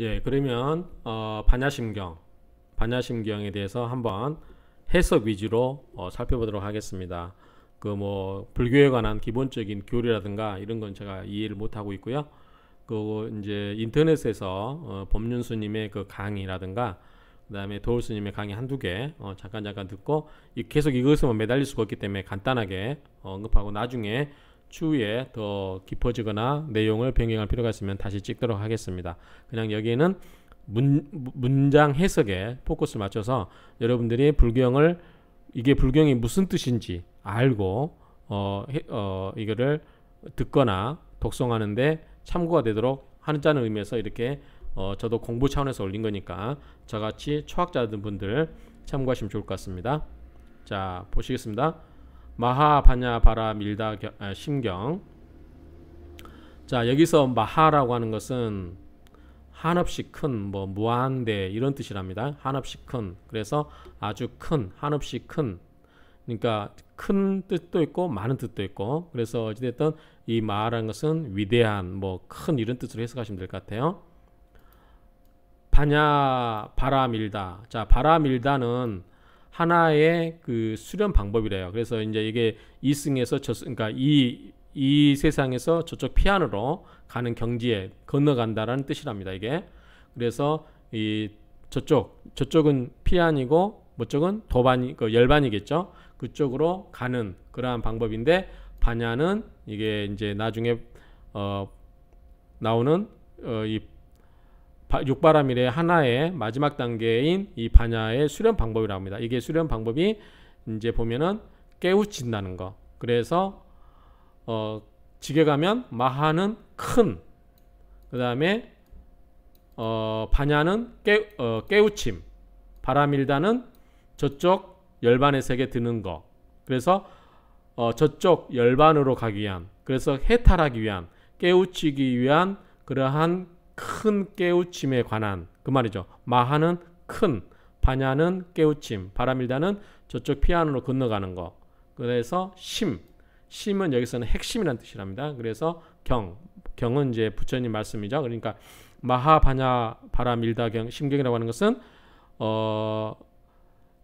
예, 그러면 어, 반야심경, 반야심경에 대해서 한번 해석 위주로 어, 살펴보도록 하겠습니다. 그 뭐 불교에 관한 기본적인 교리라든가 이런 건 제가 이해를 못 하고 있고요. 그 이제 인터넷에서 어, 법륜 스님의 그 강의라든가 그다음에 도울 스님의 강의 한두 개 어, 잠깐 잠깐 듣고 이, 계속 이것에만 매달릴 수가 없기 때문에 간단하게 어, 언급하고 나중에 추후에 더 깊어지거나 내용을 변경할 필요가 있으면 다시 찍도록 하겠습니다. 그냥 여기에는 문, 장 해석에 포커스 를 맞춰서 여러분들이 불경을 이게 불경이 무슨 뜻인지 알고 어, 어, 이거를 듣거나 독송하는데 참고가 되도록 하자는 는 의미에서 이렇게 어, 저도 공부 차원에서 올린 거니까 저같이 초학자분들 참고하시면 좋을 것 같습니다. 자 보시겠습니다. 마하바냐바라 밀다 아, 심경 자 여기서 마하라고 하는 것은 한없이 큰 뭐 무한대 이런 뜻이랍니다 한없이 큰 그래서 아주 큰 한없이 큰 그러니까 큰 뜻도 있고 많은 뜻도 있고 그래서 어찌됐든 이 마하라는 것은 위대한 뭐 큰 이런 뜻으로 해석하시면 될 것 같아요 바냐 바라밀다 자 바라밀다는 하나의 그 수련 방법이래요. 그래서 이제 이게 이 승에서 저 그러니까 이 이 세상에서 저쪽 피안으로 가는 경지에 건너간다라는 뜻이랍니다. 이게 그래서 이 저쪽 저쪽은 피안이고 뭐쪽은 도반이 그 열반이겠죠. 그쪽으로 가는 그러한 방법인데 반야는 이게 이제 나중에 어 나오는 어, 이 육바라밀의 하나의 마지막 단계인 이 반야의 수련 방법이라고 합니다. 이게 수련 방법이 이제 보면은 깨우친다는 거. 그래서 어 지게 가면 마하는 큰, 그 다음에 어 반야는 깨, 어, 깨우침, 바라밀다는 저쪽 열반의 세계 드는 거. 그래서 어, 저쪽 열반으로 가기 위한, 그래서 해탈하기 위한, 깨우치기 위한 그러한 큰 깨우침에 관한 그 말이죠. 마하는 큰, 반야는 깨우침, 바람일다는 저쪽 피안으로 건너가는 거. 그래서 심, 심은 여기서는 핵심이란 뜻이랍니다. 그래서 경, 경은 이제 부처님 말씀이죠. 그러니까 마하 반야 바람일다 경 심경이라고 하는 것은 어이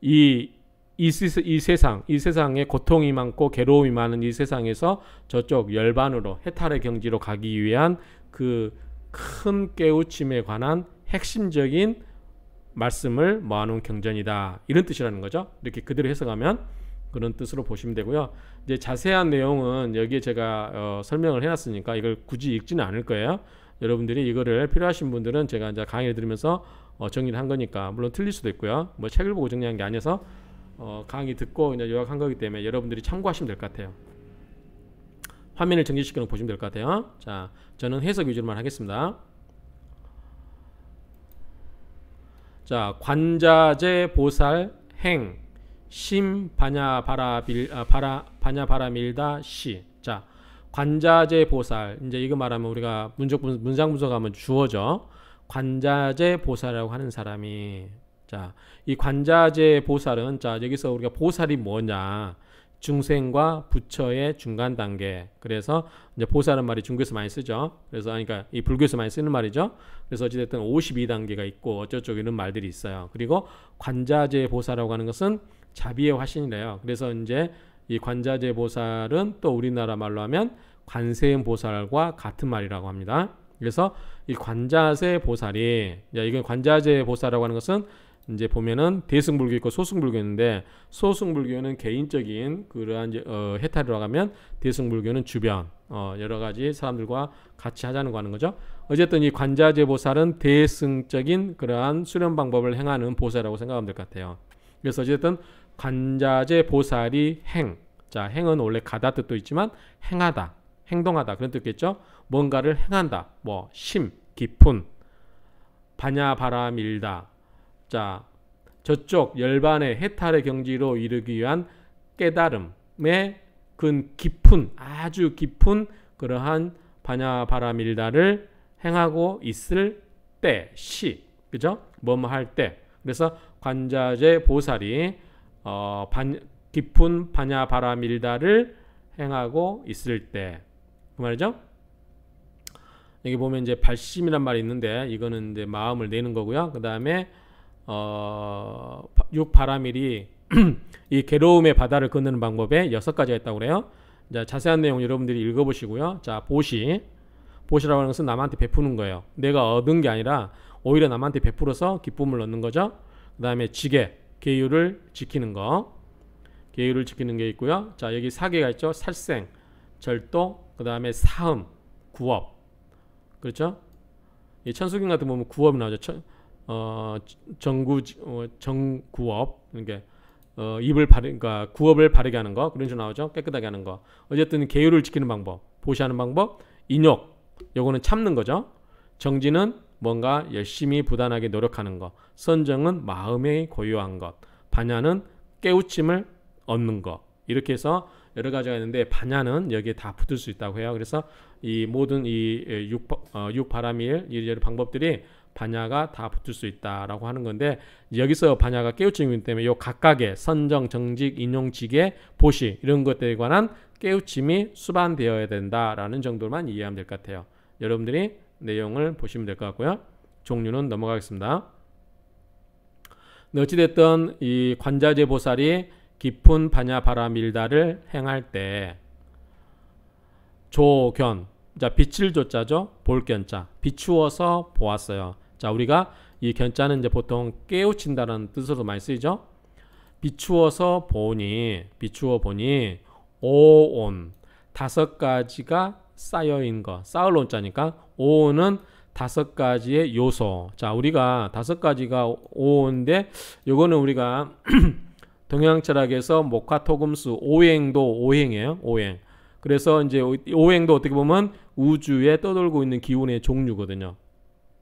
이, 이, 세상, 이 세상에 고통이 많고 괴로움이 많은 이 세상에서 저쪽 열반으로 해탈의 경지로 가기 위한 그큰 깨우침에 관한 핵심적인 말씀을 모아놓은 경전이다. 이런 뜻이라는 거죠. 이렇게 그대로 해석하면 그런 뜻으로 보시면 되고요. 이제 자세한 내용은 여기에 제가 어, 설명을 해놨으니까 이걸 굳이 읽지는 않을 거예요. 여러분들이 이거를 필요하신 분들은 제가 이제 강의를 들으면서 어, 정리를 한 거니까 물론 틀릴 수도 있고요. 뭐 책을 보고 정리한 게 아니어서 어, 강의 듣고 그냥 요약한 거기 때문에 여러분들이 참고하시면 될 것 같아요. 화면을 정지시켜놓고 보시면 될 것 같아요 자 저는 해석 위주로만 하겠습니다 자 관자재 보살 행심 바냐 바라 빌 아, 바라 바냐 바라 밀다 시자 관자재 보살 이제 이거 말하면 우리가 문적 문장 분석하면 주어죠 관자재 보살이라고 하는 사람이 자이 관자재 보살은 자 여기서 우리가 보살이 뭐냐 중생과 부처의 중간 단계. 그래서 이제 보살은 말이 중국에서 많이 쓰죠. 그래서 아, 그러니까 이 불교에서 많이 쓰는 말이죠. 그래서 어찌됐든 52단계가 있고 어쩌저쩌 이런 말들이 있어요. 그리고 관자재 보살이라고 하는 것은 자비의 화신이래요. 그래서 이제 이 관자재 보살은 또 우리나라 말로 하면 관세음 보살과 같은 말이라고 합니다. 그래서 이 관자재 보살이 이건 관자재 보살이라고 하는 것은 이제 보면은 대승불교 있고 소승불교 있는데 소승불교는 개인적인 그러한 이제 어, 해탈이라고 하면 대승불교는 주변 어, 여러 가지 사람들과 같이 하자는 거 하는 거죠. 어쨌든 이 관자재 보살은 대승적인 그러한 수련 방법을 행하는 보살이라고 생각하면 될 것 같아요. 그래서 어쨌든 관자재 보살이 행. 자, 행은 원래 가다 뜻도 있지만 행하다, 행동하다 그런 뜻겠죠. 뭔가를 행한다. 뭐 심, 깊은, 반야 바라 밀다. 자, 저쪽 열반의 해탈의 경지로 이르기 위한 깨달음의 근 깊은 아주 깊은 그러한 반야바라밀다를 행하고 있을 때시 그죠? 뭐뭐 할 때. 그래서 관자재 보살이 어, 반, 깊은 반야바라밀다를 행하고 있을 때 그 말이죠. 여기 보면 이제 발심이란 말이 있는데 이거는 이제 마음을 내는 거고요. 그 다음에 어, 6 바라밀이 이 괴로움의 바다를 건너는 방법에 여섯 가지가 있다고 그래요. 자, 자세한 내용 여러분들이 읽어보시고요. 자, 보시. 보시라고 하는 것은 남한테 베푸는 거예요. 내가 얻은 게 아니라 오히려 남한테 베풀어서 기쁨을 얻는 거죠. 그 다음에 지게, 계율을 지키는 거. 계율을 지키는 게 있고요. 자, 여기 사계가 있죠. 살생, 절도, 그 다음에 사음, 구업. 그렇죠? 이 천수경 같은 보면 구업이 나오죠. 천, 어, 정구 어, 정구업 그러니까 어, 입을 바르 그러니까 구업을 바르게 하는 거 그런 식으로 나오죠. 깨끗하게 하는 거. 어쨌든 계율을 지키는 방법, 보시하는 방법, 인욕 요거는 참는 거죠. 정지는 뭔가 열심히 부단하게 노력하는 거 선정은 마음의 고요한 것, 반야는 깨우침을 얻는 것. 이렇게 해서 여러 가지가 있는데 반야는 여기에 다 붙을 수 있다고 해요. 그래서 이 모든 이 육바, 어, 육바람일 이런 방법들이 반야가 다 붙을 수 있다라고 하는 건데 여기서 반야가 깨우침이기 때문에 요 각각의 선정, 정직, 인용, 직의 보시 이런 것들에 관한 깨우침이 수반되어야 된다라는 정도만 이해하면 될 것 같아요. 여러분들이 내용을 보시면 될 것 같고요. 종류는 넘어가겠습니다. 어찌됐든 이 관자재 보살이 깊은 반야 바라밀다를 행할 때 조견 자 빛을 조자죠 볼견자 비추어서 보았어요 자, 우리가 이 견자는 이제 보통 깨우친다는 뜻으로 많이 쓰이죠. 비추어서 보니, 비추어 보니, 오온. 다섯 가지가 쌓여인 거. 쌓을 온자니까, 오온은 다섯 가지의 요소. 자, 우리가 다섯 가지가 오온데, 요거는 우리가 동양철학에서 목화토금수 오행도 오행이에요. 오행. 그래서 이제 오행도 어떻게 보면 우주에 떠돌고 있는 기운의 종류거든요.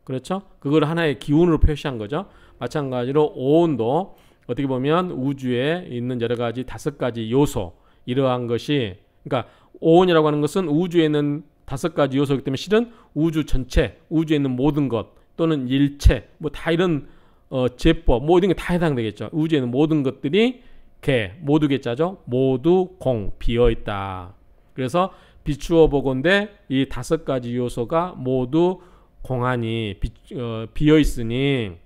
그렇죠? 그걸 하나의 기운으로 표시한 거죠. 마찬가지로 오온도 어떻게 보면 우주에 있는 여러 가지 다섯 가지 요소 이러한 것이 그러니까 오온이라고 하는 것은 우주에 있는 다섯 가지 요소이기 때문에 실은 우주 전체, 우주에 있는 모든 것 또는 일체 뭐 다 이런 어, 제법 모든 뭐 게다 해당되겠죠. 우주에 있는 모든 것들이 개 모두 개짜죠. 모두 공 비어 있다. 그래서 비추어 보건데 이 다섯 가지 요소가 모두 공안이 비, 어, 비어 있으니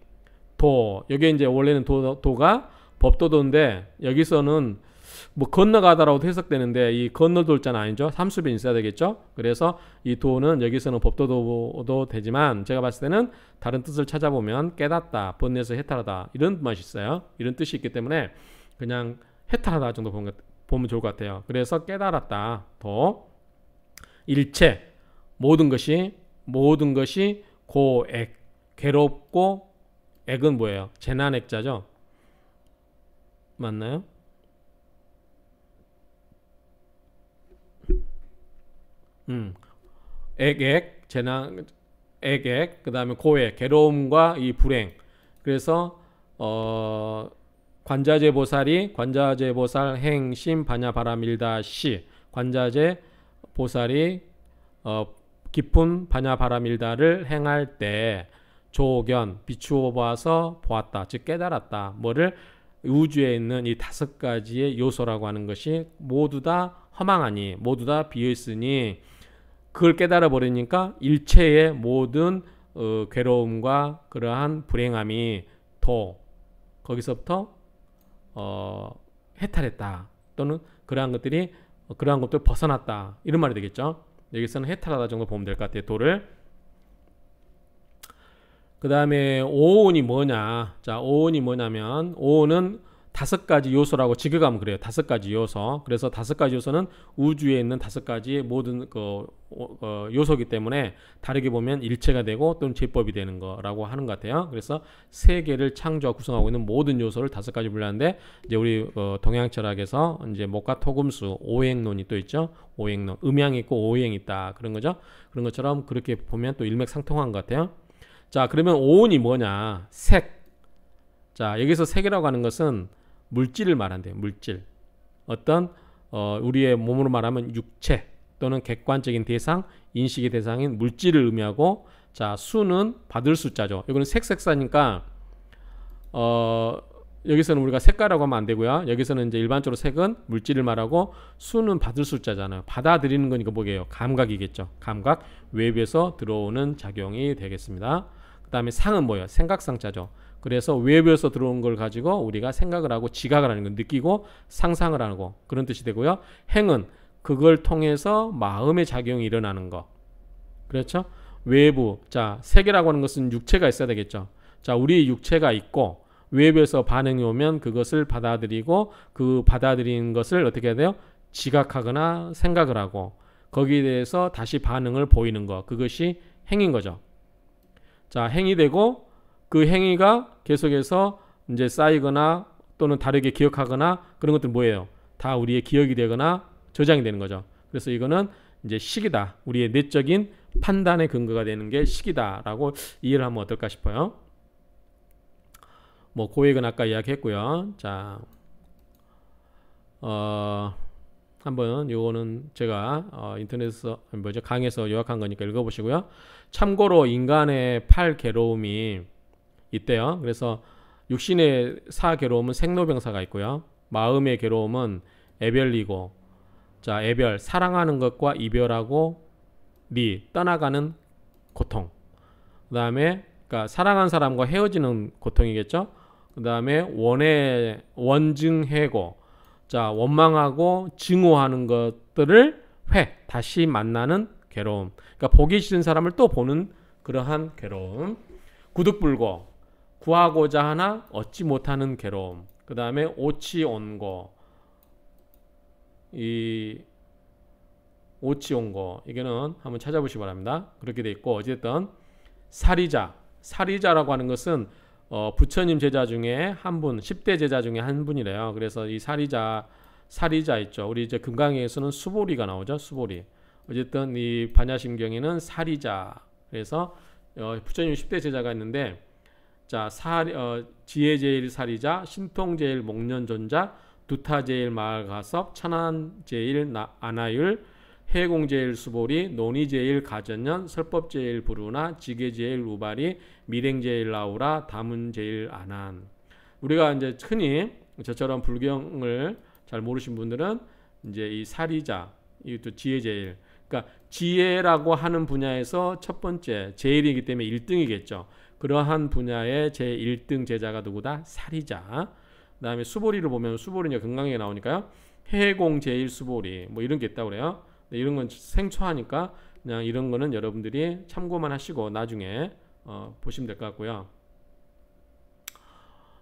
도 여기 이제 원래는 도, 도가 법도도인데 여기서는 뭐 건너가다라고 해석되는데 이 건너돌자는 아니죠 삼수변 있어야 되겠죠 그래서 이 도는 여기서는 법도도도 되지만 제가 봤을 때는 다른 뜻을 찾아보면 깨닫다 번뇌에서 해탈하다 이런 맛이 있어요 이런 뜻이 있기 때문에 그냥 해탈하다 정도 보면, 보면 좋을 것 같아요 그래서 깨달았다 도 일체 모든 것이 모든 것이 고액 괴롭고 액은 뭐예요? 재난액자죠. 맞나요? 음. 액액 재난 액액 그다음에 고액 괴로움과 이 불행. 그래서 어 관자재 보살이 관자재 보살 행심 반야 바람일다 시 관자재 보살이 어 깊은 반야바라밀다를 행할 때 조견 비추어 봐서 보았다 즉 깨달았다 뭐를 우주에 있는 이 다섯 가지의 요소라고 하는 것이 모두 다 허망하니 모두 다 비어 있으니 그걸 깨달아 버리니까 일체의 모든 어, 괴로움과 그러한 불행함이 도 거기서부터 어, 해탈했다 또는 그러한 것들이 어, 그러한 것들 벗어났다 이런 말이 되겠죠. 여기서는 해탈하다 정도 보면 될 것 같아요. 도를. 그 다음에 오온이 뭐냐. 자, 오온이 뭐냐면 오온은 다섯 가지 요소라고 지하면 그래요. 다섯 가지 요소. 그래서 다섯 가지 요소는 우주에 있는 다섯 가지의 모든 그 어, 어 요소기 때문에 다르게 보면 일체가 되고 또는 제법이 되는 거라고 하는 것 같아요. 그래서 세계를 창조와 구성하고 있는 모든 요소를 다섯 가지 분류하는데 이제 우리 어, 동양 철학에서 이제 목과 토금수 오행론이 또 있죠. 오행론. 음양 있고 오행이 있다. 그런 거죠. 그런 것처럼 그렇게 보면 또 일맥상통한 것 같아요. 자, 그러면 오온이 뭐냐? 색. 자, 여기서 색이라고 하는 것은 물질을 말한대요. 물질. 어떤 어, 우리의 몸으로 말하면 육체 또는 객관적인 대상, 인식의 대상인 물질을 의미하고 자 수는 받을 숫자죠. 이거는 색색사니까 어, 여기서는 우리가 색깔이라고 하면 안 되고요. 여기서는 이제 일반적으로 색은 물질을 말하고 수는 받을 숫자잖아요. 받아들이는 거니까 뭐예요? 감각이겠죠. 감각 외부에서 들어오는 작용이 되겠습니다. 그 다음에 상은 뭐예요? 생각상자죠. 그래서 외부에서 들어온 걸 가지고 우리가 생각을 하고 지각을 하는 건 느끼고 상상을 하고 그런 뜻이 되고요. 행은 그걸 통해서 마음의 작용이 일어나는 거. 그렇죠? 외부. 자, 세계라고 하는 것은 육체가 있어야 되겠죠. 자, 우리 육체가 있고 외부에서 반응이 오면 그것을 받아들이고 그 받아들인 것을 어떻게 해야 돼요? 지각하거나 생각을 하고 거기에 대해서 다시 반응을 보이는 거. 그것이 행인 거죠. 자, 행이 되고 그 행위가 계속해서 이제 쌓이거나 또는 다르게 기억하거나 그런 것들 뭐예요? 다 우리의 기억이 되거나 저장이 되는 거죠. 그래서 이거는 이제 식이다. 우리의 내적인 판단의 근거가 되는 게 식이다라고 이해를 하면 어떨까 싶어요. 뭐 고액은 아까 이야기했고요. 자, 어, 한번 요거는 제가 어, 인터넷에서 뭐죠 강에서 요약한 거니까 읽어보시고요. 참고로 인간의 팔 괴로움이 있대요. 그래서 육신의 사 괴로움은 생로병사가 있고요. 마음의 괴로움은 애별이고 자, 애별 사랑하는 것과 이별하고 니, 떠나가는 고통. 그다음에 그러니까 사랑한 사람과 헤어지는 고통이겠죠. 그다음에 원의 원증해고 자, 원망하고 증오하는 것들을 회 다시 만나는 괴로움. 그러니까 보기 싫은 사람을 또 보는 그러한 괴로움. 구득불고 구하고자 하나 얻지 못하는 괴로움. 그 다음에 오치 온거. 이 오치 온거. 이거는 한번 찾아보시기 바랍니다. 그렇게 돼 있고 어쨌든 사리자. 사리자라고 하는 것은 어, 부처님 제자 중에 한 분, 10대 제자 중에 한 분이래요. 그래서 이 사리자, 사리자 있죠. 우리 이제 금강에서는 수보리가 나오죠. 수보리. 어쨌든 이 반야심경에는 사리자. 그래서 어, 부처님 10대 제자가 있는데 자, 사, 어, 지혜제일 사리자, 신통제일 목련전자, 두타제일 마을가섭, 천안제일 나, 아나율, 해공제일 수보리, 논의제일 가전년, 설법제일 부루나, 지계제일 우발이, 미랭제일 라우라, 다문제일 안한. 우리가 이제 흔히 저처럼 불경을 잘 모르신 분들은 이제 이 사리자, 이것도 지혜제일. 그러니까 지혜라고 하는 분야에서 첫 번째 제일이기 때문에 1등이겠죠. 그러한 분야의 제 1등 제자가 누구다? 사리자. 그 다음에 수보리를 보면 수보리는 건강에 나오니까요. 해공 제1 수보리 뭐 이런 게 있다고 그래요. 이런 건 생초하니까 그냥 이런 거는 여러분들이 참고만 하시고 나중에 어, 보시면 될 것 같고요.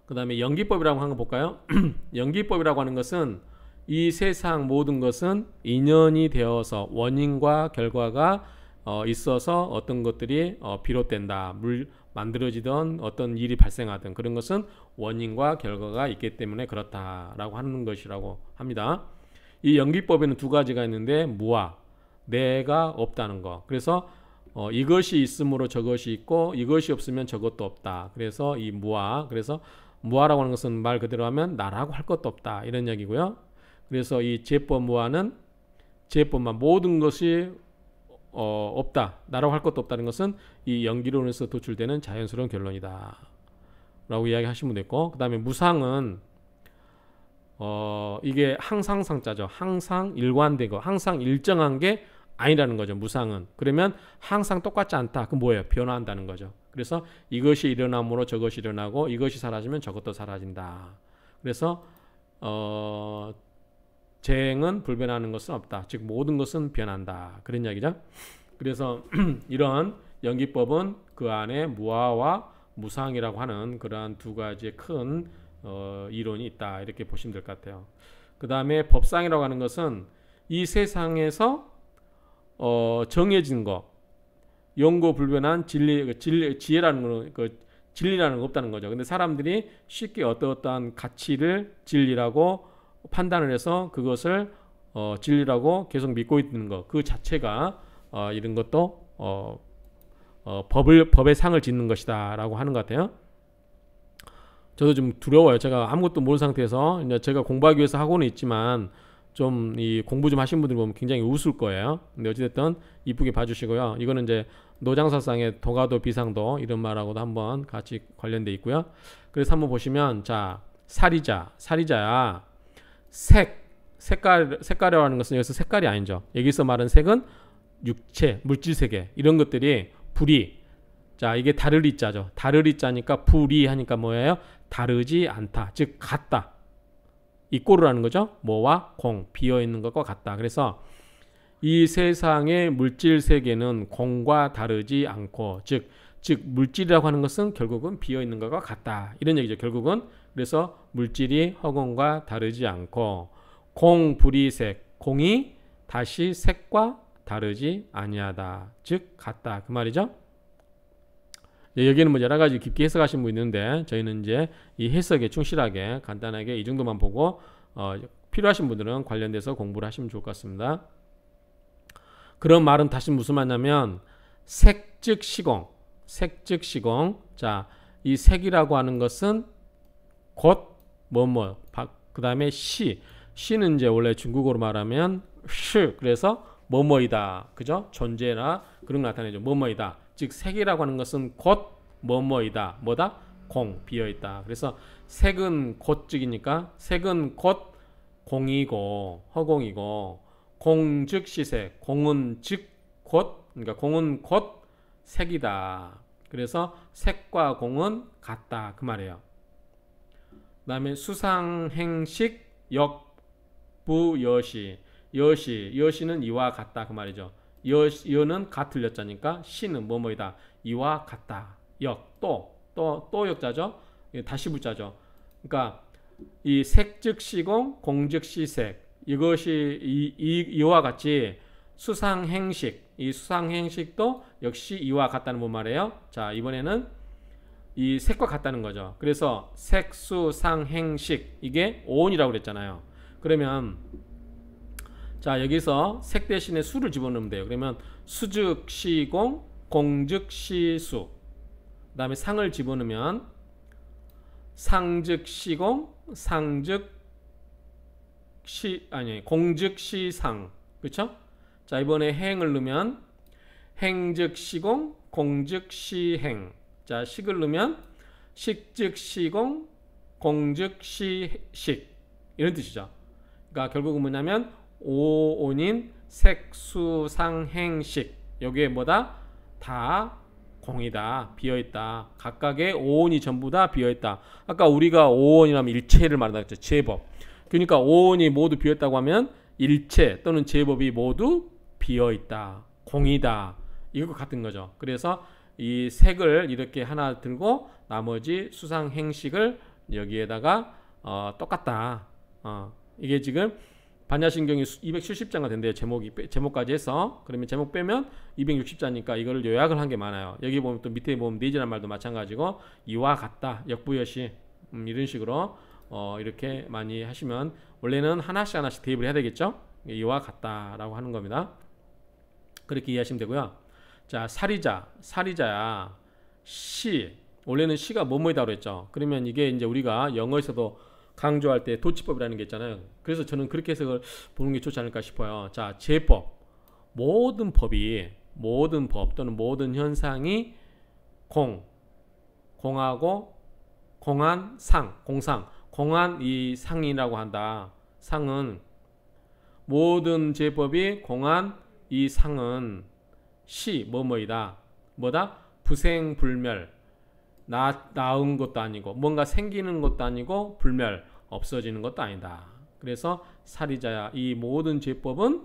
그 다음에 연기법이라고 한거 볼까요? 연기법이라고 하는 것은 이 세상 모든 것은 인연이 되어서 원인과 결과가 어, 있어서 어떤 것들이 어, 비롯된다. 물, 만들어지던 어떤 일이 발생하든 그런 것은 원인과 결과가 있기 때문에 그렇다라고 하는 것이라고 합니다. 이 연기법에는 두 가지가 있는데 무와 내가 없다는 거. 그래서 어, 이것이 있으므로 저것이 있고 이것이 없으면 저것도 없다. 그래서 이 무아 그래서 무아라고 하는 것은 말 그대로 하면 나라고 할 것도 없다 이런 얘기고요. 그래서 이 제법 무아는 제법만 모든 것이 어, 없다. 나라고 할 것도 없다는 것은 이 연기론에서 도출되는 자연스러운 결론이다. 라고 이야기하시면 됐고 그 다음에 무상은 어, 이게 항상 상자죠. 항상 일관된 거, 항상 일정한 게 아니라는 거죠. 무상은. 그러면 항상 똑같지 않다. 그 뭐예요? 변화한다는 거죠. 그래서 이것이 일어나므로 저것이 일어나고 이것이 사라지면 저것도 사라진다. 그래서 어, 재행은 불변하는 것은 없다. 즉 모든 것은 변한다. 그런 이야기죠. 그래서 이런 연기법은 그 안에 무아와 무상이라고 하는 그러한 두 가지의 큰 어, 이론이 있다. 이렇게 보시면 될 것 같아요. 그 다음에 법상이라고 하는 것은 이 세상에서 어, 정해진 거, 연고 불변한 진리, 그 진리 지혜라는 거는 그 진리라는 거 없다는 거죠. 근데 사람들이 쉽게 어떠어떠한 가치를 진리라고 판단을 해서 그것을 어, 진리라고 계속 믿고 있는 것 그 자체가 어, 이런 것도 어, 어, 법을 법의 상을 짓는 것이다라고 하는 것 같아요. 저도 좀 두려워요. 제가 아무것도 모르는 상태에서 이제 제가 공부하기 위해서 학원에 있지만 좀 이 공부 좀 하신 분들 보면 굉장히 웃을 거예요. 근데 어찌됐든 이쁘게 봐주시고요. 이거는 이제 노장사상의 도가도 비상도 이런 말하고도 한번 같이 관련돼 있고요. 그래서 한번 보시면 자 사리자 사리자야 색, 색깔, 색깔이라는 것은 여기서 색깔이 아니죠. 여기서 말한 색은 육체, 물질 세계 이런 것들이 불이 자 이게 다르리 자죠. 다르리 자니까 불이 하니까 뭐예요? 다르지 않다. 즉 같다. 이꼬르라는 거죠. 뭐와 공 비어 있는 것과 같다. 그래서 이 세상의 물질 세계는 공과 다르지 않고 즉 즉 물질이라고 하는 것은 결국은 비어 있는 것과 같다. 이런 얘기죠. 결국은 그래서 물질이 허공과 다르지 않고 공 불이색 공이 다시 색과 다르지 아니하다 즉 같다 그 말이죠. 예, 여기는 뭐 여러 가지 깊게 해석하신 분 있는데 저희는 이제 이 해석에 충실하게 간단하게 이 정도만 보고 어, 필요하신 분들은 관련돼서 공부를 하시면 좋을 것 같습니다. 그런 말은 다시 무슨 말냐면 색즉 시공, 색즉 시공. 자, 이 색이라고 하는 것은 곧 뭐뭐 뭐, 그 다음에 시 시는 이제 원래 중국어로 말하면 슈 그래서 뭐뭐이다 그죠 존재나 그런 거 나타내죠 뭐뭐이다 즉 색이라고 하는 것은 곧 뭐뭐이다 뭐다 공 비어있다 그래서 색은 곧즉이니까 색은 곧 공이고 허공이고 공 즉 시색 공은 즉 곧 그러니까 공은 곧 색이다 그래서 색과 공은 같다 그 말이에요 그 다음에 수상행식 역부여시 여시 여시는 이와 같다 그 말이죠 여, 여는 같을 렸자니까 시는 뭐뭐이다 이와 같다 역 또 또 또 역자죠 예, 다시 붙자죠 그러니까 이 색즉시공 공즉시색 이것이 이, 이, 이와 같이 수상행식 이 수상행식도 역시 이와 같다는 뭔 뭐 말이에요 자 이번에는 이 색과 같다는 거죠. 그래서 색, 수, 상, 행, 식 이게 온이라고 그랬잖아요. 그러면 자 여기서 색 대신에 수를 집어넣으면 돼요. 그러면 수즉 시공, 공즉 시수 그 다음에 상을 집어넣으면 상즉 시공, 상즉 시 아니 공즉 시상 그렇자 이번에 행을 넣으면 행즉 시공, 공즉 시행 자, 식을 넣으면 식 즉 시공, 공즉 시식 이런 뜻이죠. 그러니까 결국은 뭐냐면 오온인 색수상행식 여기에 뭐다? 다 공이다 비어있다 각각의 오온이 전부 다 비어있다 아까 우리가 오온이라면 일체를 말한다 했죠 제법 그러니까 오온이 모두 비어있다고 하면 일체 또는 제법이 모두 비어있다 공이다 이거 같은 거죠 그래서 이 색을 이렇게 하나 들고 나머지 수상 행식을 여기에다가 어, 똑같다. 어, 이게 지금 반야신경이 270장가 된대요. 제목이 제목까지 해서 그러면 제목 빼면 2 6 0장이니까이걸를 요약을 한 게 많아요. 여기 보면 또 밑에 보면 내지란 말도 마찬가지고 이와 같다. 역부여시 음, 이런 식으로 어, 이렇게 많이 하시면 원래는 하나씩 하나씩 대입을 해야 되겠죠. 이와 같다라고 하는 겁니다. 그렇게 이해하시면 되고요. 자, 사리자, 사리자야. 시. 원래는 시가 뭐뭐이다 그랬죠. 그러면 이게 이제 우리가 영어에서도 강조할 때 도치법이라는 게 있잖아요. 그래서 저는 그렇게 해석을 보는 게 좋지 않을까 싶어요. 자, 제법. 모든 법이, 모든 법 또는 모든 현상이 공, 공하고 공한 상, 공상, 공한 이 상이라고 한다. 상은 모든 제법이 공한 이 상은 시 뭐뭐이다. 뭐다? 부생불멸. 나, 나은 것도 아니고 뭔가 생기는 것도 아니고 불멸 없어지는 것도 아니다. 그래서 사리자야 이 모든 제법은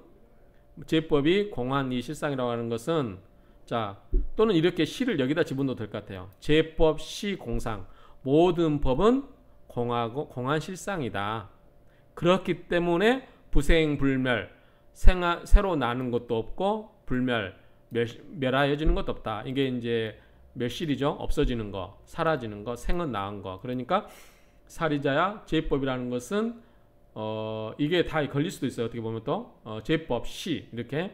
제법이 공한 이 실상이라고 하는 것은 자 또는 이렇게 시를 여기다 집어넣어도 될 것 같아요. 제법 시 공상 모든 법은 공하고 공한 실상이다. 그렇기 때문에 부생불멸 생하, 새로 나는 것도 없고 불멸 멸, 멸하여지는 것도 없다. 이게 이제 멸실이죠. 없어지는 거, 사라지는 거, 생은 나은 거. 그러니까 사리자야 제법이라는 것은 어 이게 다 걸릴 수도 있어요. 어떻게 보면 또 어, 제법 시 이렇게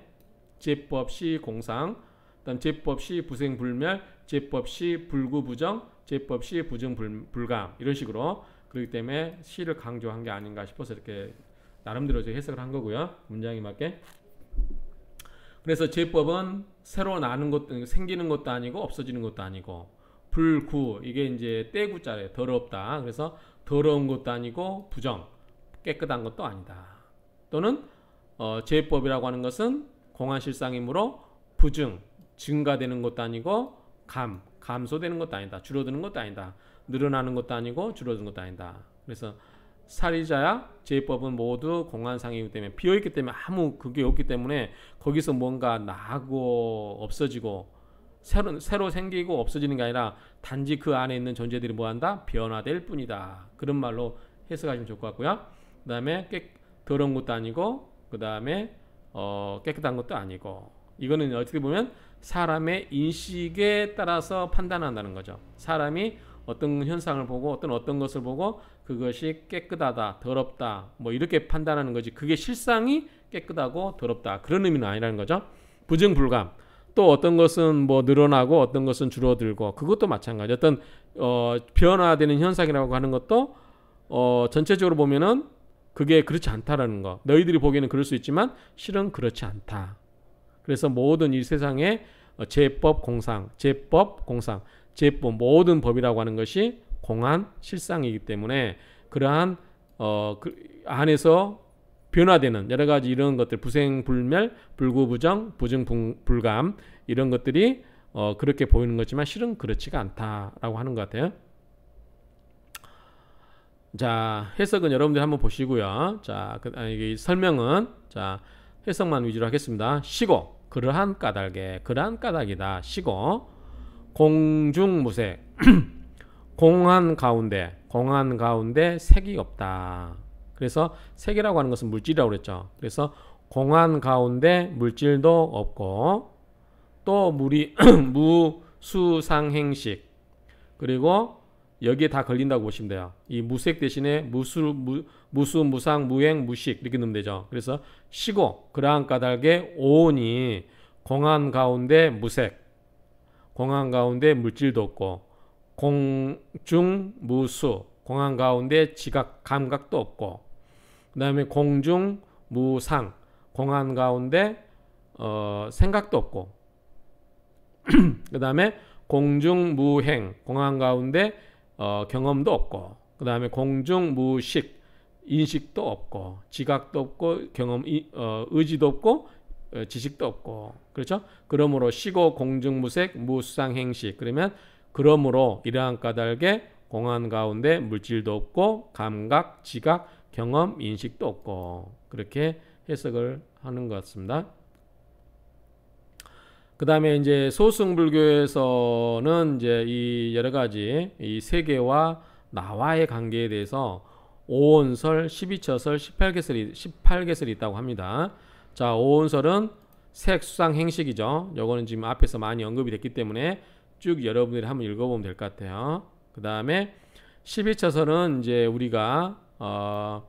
제법 시 공상, 그다음 제법 시 부생 불멸, 제법 시 불구 부정, 제법 시 부정 불, 불감 이런 식으로 그렇기 때문에 시를 강조한 게 아닌가 싶어서 이렇게 나름대로 해석을 한 거고요. 문장이 맞게. 그래서 제법은 새로 나는 것도 생기는 것도 아니고 없어지는 것도 아니고 불구 이게 이제 떼구자래요. 더럽다. 그래서 더러운 것도 아니고 부정 깨끗한 것도 아니다. 또는 어, 제법이라고 하는 것은 공안실상이므로 부증 증가되는 것도 아니고 감 감소되는 것도 아니다. 줄어드는 것도 아니다. 늘어나는 것도 아니고 줄어드는 것도 아니다. 그래서 살리자야 제법은 모두 공안상이기 때문에 비어있기 때문에 아무 그게 없기 때문에 거기서 뭔가 나고 없어지고 새로, 새로 생기고 없어지는 게 아니라 단지 그 안에 있는 존재들이 뭐한다? 변화될 뿐이다. 그런 말로 해석하시면 좋을 것 같고요. 그 다음에 더러운 것도 아니고 그 다음에 어, 깨끗한 것도 아니고 이거는 어떻게 보면 사람의 인식에 따라서 판단한다는 거죠. 사람이 어떤 현상을 보고 어떤 어떤 것을 보고 그것이 깨끗하다, 더럽다, 뭐 이렇게 판단하는 거지. 그게 실상이 깨끗하고 더럽다. 그런 의미는 아니라는 거죠. 부증불감또 어떤 것은 뭐 늘어나고 어떤 것은 줄어들고 그것도 마찬가지. 어떤 어, 변화되는 현상이라고 하는 것도 어, 전체적으로 보면은 그게 그렇지 않다라는 거. 너희들이 보기에는 그럴 수 있지만 실은 그렇지 않다. 그래서 모든 이 세상의 어, 제법 공상, 제법 공상, 제법 모든 법이라고 하는 것이 공한 실상이기 때문에 그러한 어, 그 안에서 변화되는 여러 가지 이런 것들 부생 불멸 불구 부정 부증 불감 이런 것들이 어, 그렇게 보이는 거지만 실은 그렇지가 않다라고 하는 것 같아요. 자 해석은 여러분들 한번 보시고요. 자 그, 아니, 설명은 자 해석만 위주로 하겠습니다. 시고 그러한 까닭에 그러한 까닭이다. 시고 공중무색 공한 가운데 공한 가운데 색이 없다. 그래서 색이라고 하는 것은 물질이라고 그랬죠. 그래서 공한 가운데 물질도 없고 또 물이 무수상행식 그리고 여기에 다 걸린다고 보시면 돼요. 이 무색 대신에 무수, 무, 무수, 무상, 무행, 무식 이렇게 넣으면 되죠. 그래서 시고 그러한 까닭에 오온이 공한 가운데 무색, 공한 가운데 물질도 없고 공중 무수 공항 가운데 지각 감각도 없고 그 다음에 공중 무상 공항 가운데 어, 생각도 없고 그 다음에 공중 무행 공항 가운데 어, 경험도 없고 그 다음에 공중 무식 인식도 없고 지각도 없고 경험 어, 의지도 없고 어, 지식도 없고 그렇죠? 그러므로 시고 공중 무색 무상행식 수 그러면 그러므로 이러한 까닭에 공안 가운데 물질도 없고 감각, 지각, 경험, 인식도 없고 그렇게 해석을 하는 것 같습니다. 그 다음에 이제 소승불교에서는 이제 이 여러 가지 이 세계와 나와의 관계에 대해서 오온설, 12처설, 18개설이, 18개설이 있다고 합니다. 자, 오온설은 색수상 행식이죠. 요거는 지금 앞에서 많이 언급이 됐기 때문에 쭉 여러분들이 한번 읽어보면 될 것 같아요. 그 다음에 12차선은 이제 우리가 어,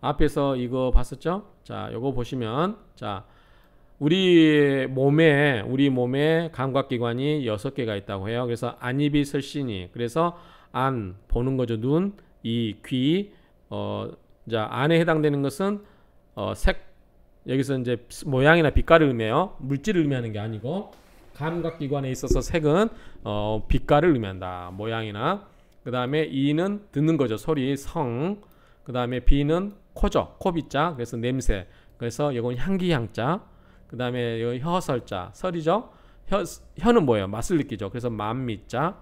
앞에서 이거 봤었죠? 자, 이거 보시면 자, 우리 몸에 우리 몸에 감각기관이 여섯 개가 있다고 해요. 그래서 안입이 설신이 그래서 안 보는 거죠 눈, 이, 귀, 어, 자 안에 해당되는 것은 어, 색 여기서 이제 모양이나 빛깔을 의미해요. 물질을 의미하는 게 아니고 감각기관에 있어서 색은 어, 빛깔을 의미한다. 모양이나 그 다음에 이는 듣는 거죠. 소리, 성. 그 다음에 비는 코죠. 코비자. 그래서 냄새. 그래서 이건 향기향자. 그 다음에 혀설자. 설이죠. 혀, 혀는 뭐예요? 맛을 느끼죠. 그래서 맘미자.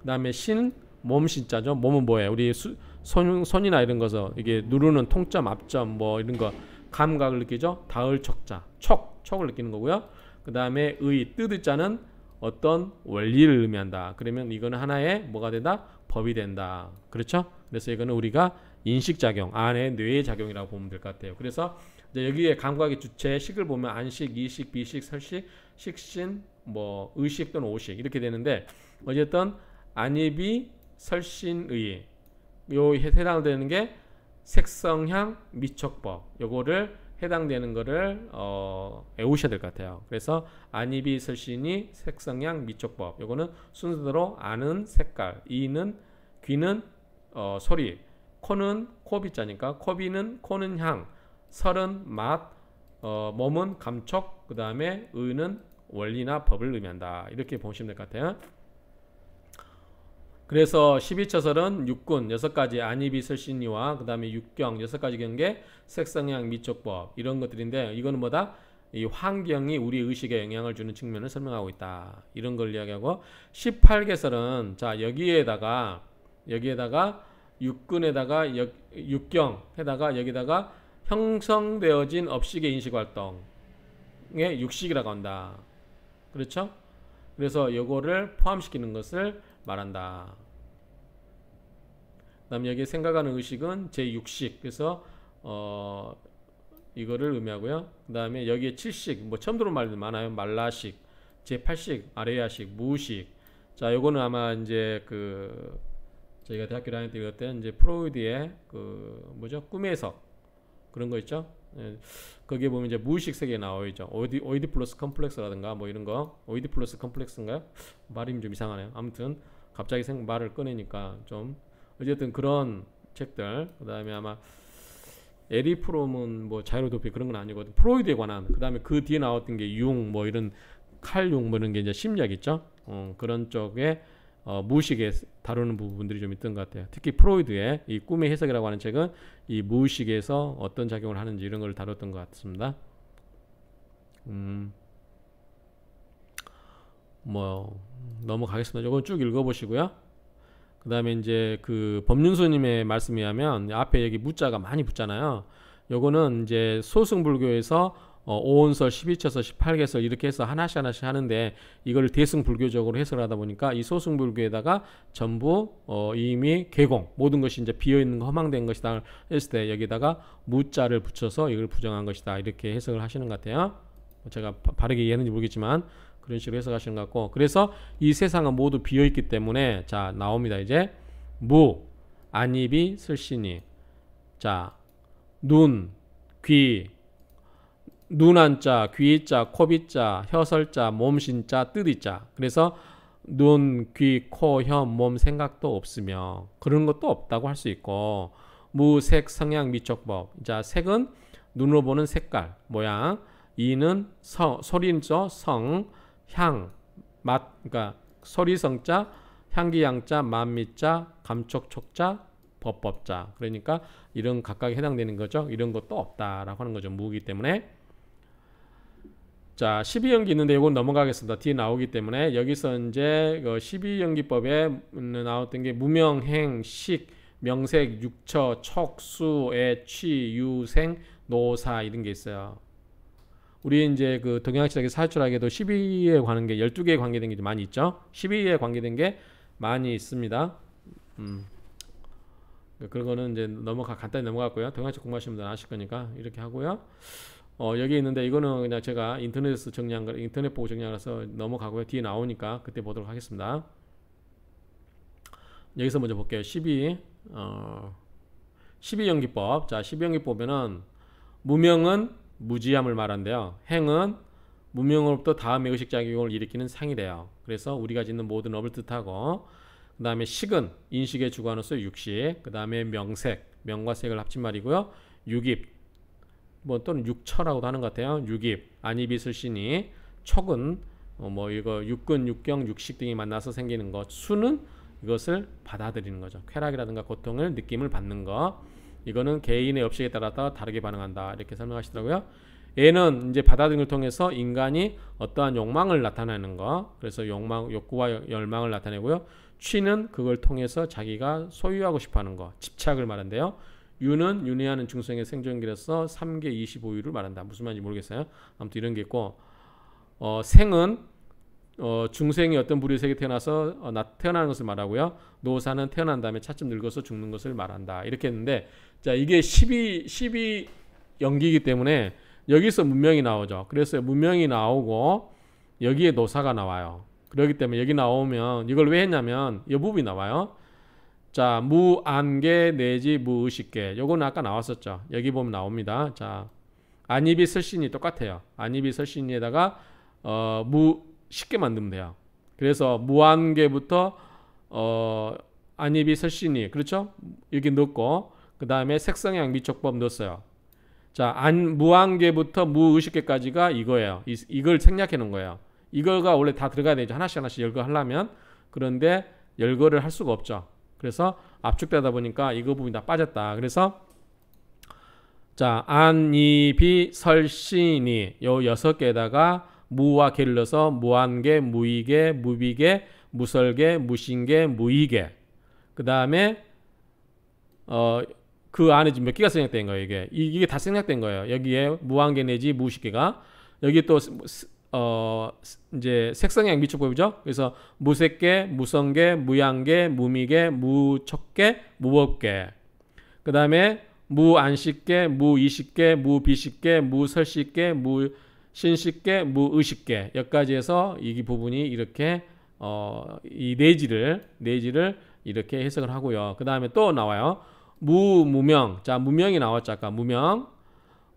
그 다음에 신, 몸신자죠. 몸은 뭐예요? 우리 수, 손, 손이나 이런 거서 이게 누르는 통점, 앞점 뭐 이런 거 감각을 느끼죠. 다을 척자. 척. 촉을 느끼는 거고요. 그 다음에 의 뜻의 자는 어떤 원리를 의미한다. 그러면 이거는 하나의 뭐가 된다? 법이 된다. 그렇죠? 그래서 이거는 우리가 인식작용, 안의 뇌의 작용이라고 보면 될 것 같아요. 그래서 여기에 감각의 주체, 식을 보면 안식, 이식, 비식, 설식, 식신, 뭐 의식 또는 오식 이렇게 되는데 어쨌든 안입이 설신의 요 해당되는 게 색성향 미척법 요거를 해당되는 거를 어, 외우셔야 될 것 같아요. 그래서 안이 설신이 색성향 미촉법 요거는 순서대로 안은 색깔, 이는 귀는 어, 소리, 코는 코비자니까 코비는 코는 향, 설은 맛, 어, 몸은 감촉, 그 다음에 의는 원리나 법을 의미한다. 이렇게 보시면 될 것 같아요. 그래서 12처설은 육군 6가지 안이비설신이와 그 다음에 육경 6가지 경계 색성향 미적법 이런 것들인데 이거는 뭐다? 이 환경이 우리 의식에 영향을 주는 측면을 설명하고 있다. 이런 걸 이야기하고 18개설은 자 여기에다가 여기에다가 육군에다가 역, 육경에다가 여기다가 형성되어진 업식의 인식활동의 육식이라고 한다. 그렇죠? 그래서 요거를 포함시키는 것을 말한다. 다음 여기 생각하는 의식은 제6식 그래서 어 이거를 의미하고요. 그 다음에 여기에 7식 뭐 처음 들어 말들 많아요. 말라식 제8식 아레야식 무식 자 요거는 아마 이제 그 저희가 대학교 다닐 때 이럴 때 이제 프로이드의 그 뭐죠 꿈의 석 그런 거 있죠. 예, 거기에 보면 이제 무의식 세계에 나와 있죠. 오이디, 오이디 플러스 컴플렉스라든가 뭐 이런 거. 오이디 플러스 컴플렉스인가요? 말이 좀 이상하네요. 아무튼 갑자기 생, 말을 꺼내니까 좀 어쨌든 그런 책들 그다음에 아마 에리 프롬은 뭐 자유로도피 그런 건 아니거든. 프로이드에 관한 그다음에 그 뒤에 나왔던 게융뭐 이런 칼융 뭐 이런 게 이제 심리학 있죠. 어, 그런 쪽에 어, 무의식에 다루는 부분들이 좀 있던 것 같아요. 특히 프로이드의 이 꿈의 해석이라고 하는 책은 이 무의식에서 어떤 작용을 하는지 이런 걸 다뤘던 것 같습니다. 음, 뭐 넘어가겠습니다. 이건 쭉 읽어보시고요. 그 다음에 이제 그 법륜스님의 말씀이하면 앞에 여기 무자가 많이 붙잖아요. 요거는 이제 소승불교에서 어, 5원설, 1 2처서 18개설 이렇게 해서 하나씩 하나씩 하는데 이걸 대승불교적으로 해설하다 보니까 이 소승불교에다가 전부 어, 이미 개공 모든 것이 이제 비어 있는 거 허망된 것이다 했을 때 여기다가 무자를 붙여서 이걸 부정한 것이다 이렇게 해석을 하시는 것 같아요. 제가 바, 바르게 이해했는지 모르겠지만 그런 식으로 해석하시는 것 같고 그래서 이 세상은 모두 비어 있기 때문에 자 나옵니다 이제 무 안입이 슬시니 자 눈, 귀, 눈 한자, 귀자, 코 비자, 혀설자, 몸신자, 뜨디 자 그래서 눈, 귀, 코, 혀, 몸 생각도 없으며 그런 것도 없다고 할 수 있고 무색 성향 미촉법. 자, 색은 눈으로 보는 색깔, 모양. 이는 서, 소리죠. 성, 향, 맛. 그러니까 소리 성자, 향기 양자, 만미자, 감촉 촉자, 법법자. 그러니까 이런 각각에 해당되는 거죠. 이런 것도 없다라고 하는 거죠. 무기 때문에. 자, 12연기 있는데 이건 넘어가겠습니다. 뒤에 나오기 때문에 여기서 이제 그 12연기법에 나왔던 게 무명행, 식, 명색, 육처, 척수, 애, 취, 유생, 노사 이런 게 있어요. 우리 이제 그 동양시적인 사회철학도 12에 관한 게 12개에 관계된 게 많이 있죠. 12에 관계된 게 많이 있습니다. 음. 그거는 이제 넘어가 간단히 넘어갔고요. 동양식 공부하시는 분들 아실 거니까 이렇게 하고요. 어, 여기 있는데 이거는 그냥 제가 인터넷에서 정리한 거 인터넷 보고 정리하서 넘어가고요. 뒤에 나오니까 그때 보도록 하겠습니다. 여기서 먼저 볼게요. 12 어, 12연기법. 자, 12연기법 보면은 무명은 무지함을 말한대요. 행은 무명으로부터 다음 의식 작용을 일으키는 상이래요. 그래서 우리가 짓는 모든 업을 뜻하고 그 다음에 식은 인식의 주관으로서 육식, 그 다음에 명색, 명과 색을 합친 말이고요. 육입, 뭐 또는 육처라고도 하는 것 같아요. 육입, 안입이슬 신이, 척은 어, 뭐 이거 육근, 육경, 육식 등이 만나서 생기는 것, 수는 이것을 받아들이는 거죠. 쾌락이라든가 고통을 느낌을 받는 것. 이거는 개인의 업식에 따라서 다르게 반응한다. 이렇게 설명하시더라고요. 얘는 이제 받아들임을 통해서 인간이 어떠한 욕망을 나타내는 거 그래서 욕망 욕구와 열망을 나타내고요 취는 그걸 통해서 자기가 소유하고 싶어하는 거 집착을 말한대요 유는 윤회하는 중생의 생존기라서 3개 25유를 말한다. 무슨 말인지 모르겠어요. 아무튼 이런 게 있고 어, 생은 어, 중생이 어떤 부류 세계 태어나서 어, 나, 태어나는 것을 말하고요. 노사는 태어난 다음에 차츰 늙어서 죽는 것을 말한다. 이렇게 했는데 자 이게 12, 12 연기이기 때문에 여기서 문명이 나오죠. 그래서 문명이 나오고 여기에 노사가 나와요. 그렇기 때문에 여기 나오면 이걸 왜 했냐면 이 부분이 나와요. 자, 무안개 내지 무의식계. 요건 아까 나왔었죠. 여기 보면 나옵니다. 자, 안입이 설신이 똑같아요. 안입이 설신에다가 이 어, 무 쉽게 만들면 돼요. 그래서 무안개부터 어, 안입이 설신이 그렇죠? 여기 넣고 그 다음에 색성향 미촉법 넣었어요. 자, 안무안개부터 무의식계까지가 이거예요. 이, 걸 생략해 놓은 거예요. 이걸가 원래 다 들어가야 되죠. 하나씩 하나씩 열거하려면 그런데 열거를 할 수가 없죠. 그래서 압축되다 보니까 이거 부분이 다 빠졌다. 그래서 자, 안, 이, 비, 설, 신이 요 여섯 개에다가 무와 개를 넣어서 무한계, 무이계, 무비계, 무설계, 무신계, 무이계 그 다음에 어, 그 안에 지금 몇 개가 생략된 거예요 이게 이게 다 생략된 거예요 여기에 무한계 내지 무식계가 여기 또어 이제 색상향 미축법이죠. 그래서 무색계, 무성계, 무양계, 무미계, 무척계, 무법계. 그 다음에 무안식계, 무이식계, 무비식계, 무설식계, 무신식계, 무의식계 여기까지 해서 이 부분이 이렇게 어이 내지를 내지를 이렇게 해석을 하고요. 그 다음에 또 나와요. 무무명. 자 무명이 나왔죠. 아까 무명.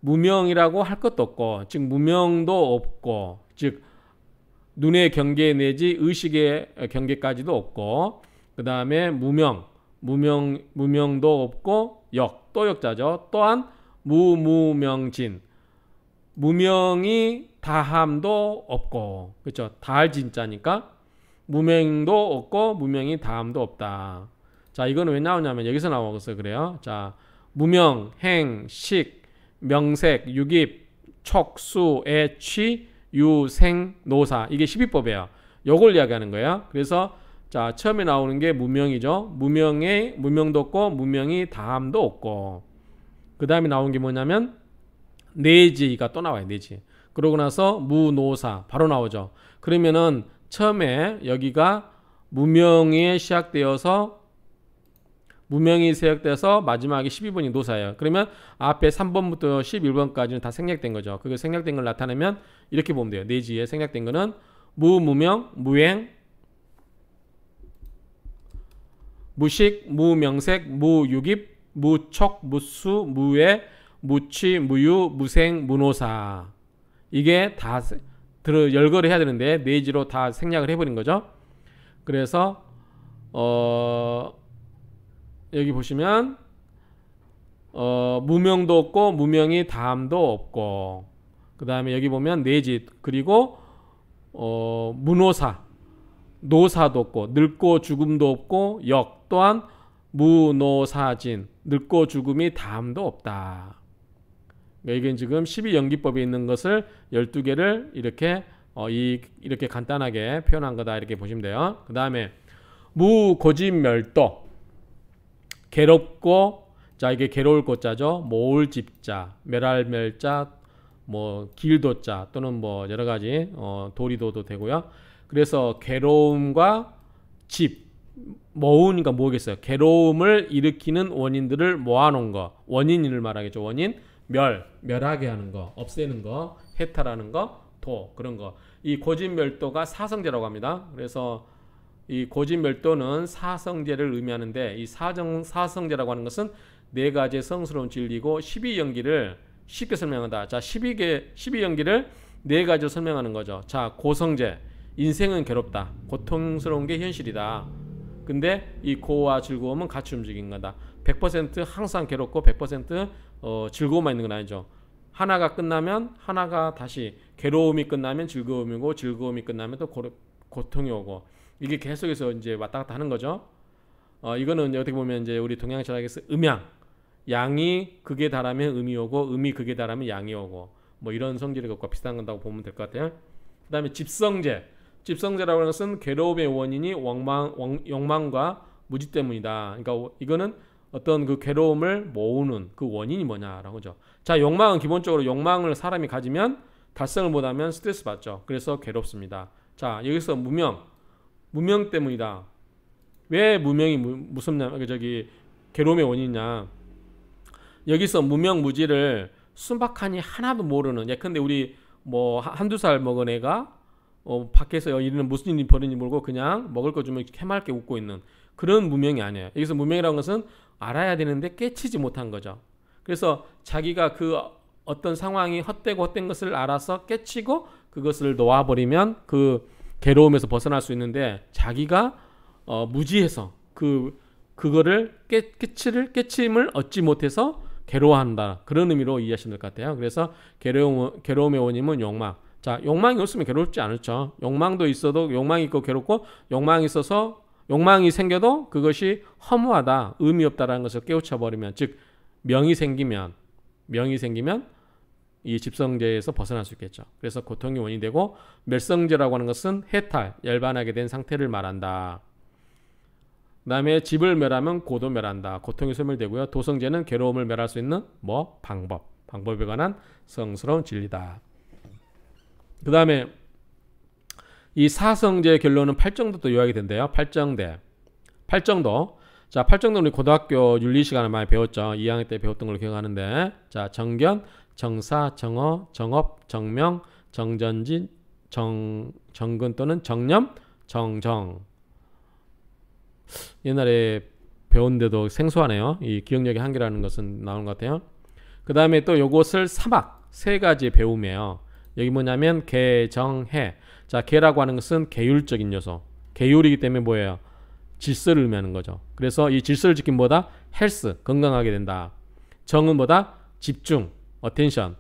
무명이라고 할 것도 없고 즉 무명도 없고 즉 눈의 경계 내지 의식의 경계까지도 없고 그 다음에 무명 무명 무명도 없고 역 또 역자죠 또한 무무명진 무명이 다함도 없고 그렇죠 다할 진짜니까 무명도 없고 무명이 다함도 없다 자이건왜 나오냐면 여기서 나오고서 그래요 자 무명 행식 명색, 유깁, 척수, 애취, 유생, 노사 이게 12법이에요. 요걸 이야기하는 거예요. 그래서 자 처음에 나오는 게 무명이죠. 무명의 무명도 없고 무명이 다함도 없고 그 다음에 나온 게 뭐냐면 내지가 또 나와요. 내지. 그러고 나서 무노사 바로 나오죠. 그러면은 처음에 여기가 무명에 시작되어서 무명이 세역돼서 마지막에 12번이 노사예요. 그러면 앞에 3번부터 11번까지는 다 생략된 거죠. 그게 생략된 걸 나타내면 이렇게 보면 돼요. 내지에 네 생략된 거는 무, 무명, 무행, 무식, 무명색, 무유깁, 무촉, 무수, 무외, 무취, 무유, 무생, 무노사 이게 다 들어 열거를 해야 되는데 내지로 네 다 생략을 해버린 거죠. 그래서 어 여기 보시면 어, 무명도 없고 무명이 다음도 없고 그 다음에 여기 보면 내짓 그리고 어, 문호사 노사도 없고 늙고 죽음도 없고 역 또한 무노사진 늙고 죽음이 다음도 없다. 그러니까 이게 지금 12연기법에 있는 것을 12개를 이렇게 어, 이, 이렇게 간단하게 표현한 거다 이렇게 보시면 돼요. 그 다음에 무고집멸도 괴롭고 자 이게 괴로울 곳자죠. 모을 집자, 메랄멸자뭐 길도자 또는 뭐 여러 가지 어, 도리도도 되고요. 그래서 괴로움과 집 모으니까 그러니까 뭐겠어요? 괴로움을 일으키는 원인들을 모아놓은 거 원인을 말하겠죠. 원인 멸 멸하게 하는 거 없애는 거 해탈하는 거도 그런 거이 고진멸도가 사성제라고 합니다. 그래서 이 고진멸도는 사성제를 의미하는데 이 사정 사성제라고 하는 것은 네 가지의 성스러운 진리고 12연기를 쉽게 설명한다. 자, 12개 12연기를 네 가지로 설명하는 거죠. 자, 고성제. 인생은 괴롭다. 고통스러운 게 현실이다. 근데 이 고와 즐거움은 같이 움직인 거다. 100% 항상 괴롭고 100% 어, 즐거움만 있는 건 아니죠. 하나가 끝나면 하나가 다시 괴로움이 끝나면 즐거움이고 즐거움이 끝나면 또고 고통이 오고 이게 계속해서 이제 왔다 갔다 하는 거죠. 어, 이거는 어떻게 보면 이제 우리 동양 철학에서 음양, 양이 극에 달하면 음이 오고 음이 극에 달하면 양이 오고 뭐 이런 성질의 것과 비슷한 건다고 보면 될 것 같아요. 그다음에 집성제, 집성제라고 하는 것은 괴로움의 원인이 왕망, 왕, 욕망과 무지 때문이다. 그러니까 이거는 어떤 그 괴로움을 모으는 그 원인이 뭐냐라고 하죠. 자, 욕망은 기본적으로 욕망을 사람이 가지면 달성을 못하면 스트레스 받죠. 그래서 괴롭습니다. 자, 여기서 무명, 무명 때문이다. 왜 무명이 무, 섭냐 그 저기 괴로움의 원인이냐. 여기서 무명 무지를 순박하니 하나도 모르는 예컨대 우리 뭐 한두 살 먹은 애가 어, 밖에서 이리는 무슨 일이 벌어는지 모르고 그냥 먹을 거 주면 해맑게 웃고 있는 그런 무명이 아니에요. 여기서 무명이라는 것은 알아야 되는데 깨치지 못한 거죠. 그래서 자기가 그 어떤 상황이 헛되고 헛된 것을 알아서 깨치고 그것을 놓아버리면 그 괴로움에서 벗어날 수 있는데 자기가 어, 무지해서 그 그거를 깨, 깨치를 깨침을 얻지 못해서 괴로워한다 그런 의미로 이해하시면 될 것 같아요. 그래서 괴로움 괴로움의 원인은 욕망. 자 욕망이 없으면 괴롭지 않죠. 욕망도 있어도 욕망이 있고 괴롭고 욕망이 있어서 욕망이 생겨도 그것이 허무하다 의미 없다라는 것을 깨우쳐 버리면 즉 명이 생기면 명이 생기면 이 집성제에서 벗어날 수 있겠죠. 그래서 고통이 원인이 되고 멸성제라고 하는 것은 해탈, 열반하게 된 상태를 말한다. 그 다음에 집을 멸하면 고도 멸한다. 고통이 소멸되고요. 도성제는 괴로움을 멸할 수 있는 뭐 방법, 방법에 관한 성스러운 진리다. 그 다음에 이 사성제의 결론은 팔정도 또 요약이 된대요. 팔정대, 팔정도. 자, 팔정도 우리 고등학교 윤리 시간에 많이 배웠죠. 2학년 때 배웠던 걸로 기억하는데, 자, 정견, 정사, 정어, 정업, 정명, 정전진, 정, 정근 또는 정념, 정정. 옛날에 배운데도 생소하네요. 이 기억력의 한계라는 것은 나온 것 같아요. 그 다음에 또 요것을 사막 세 가지 배움이에요. 여기 뭐냐면 개정해. 자, 개라고 하는 것은 계율적인 요소. 계율이기 때문에 뭐예요? 질서를 의미하는 거죠. 그래서 이 질서를 지킨 보다 헬스, 건강하게 된다. 정은 보다 집중, attention.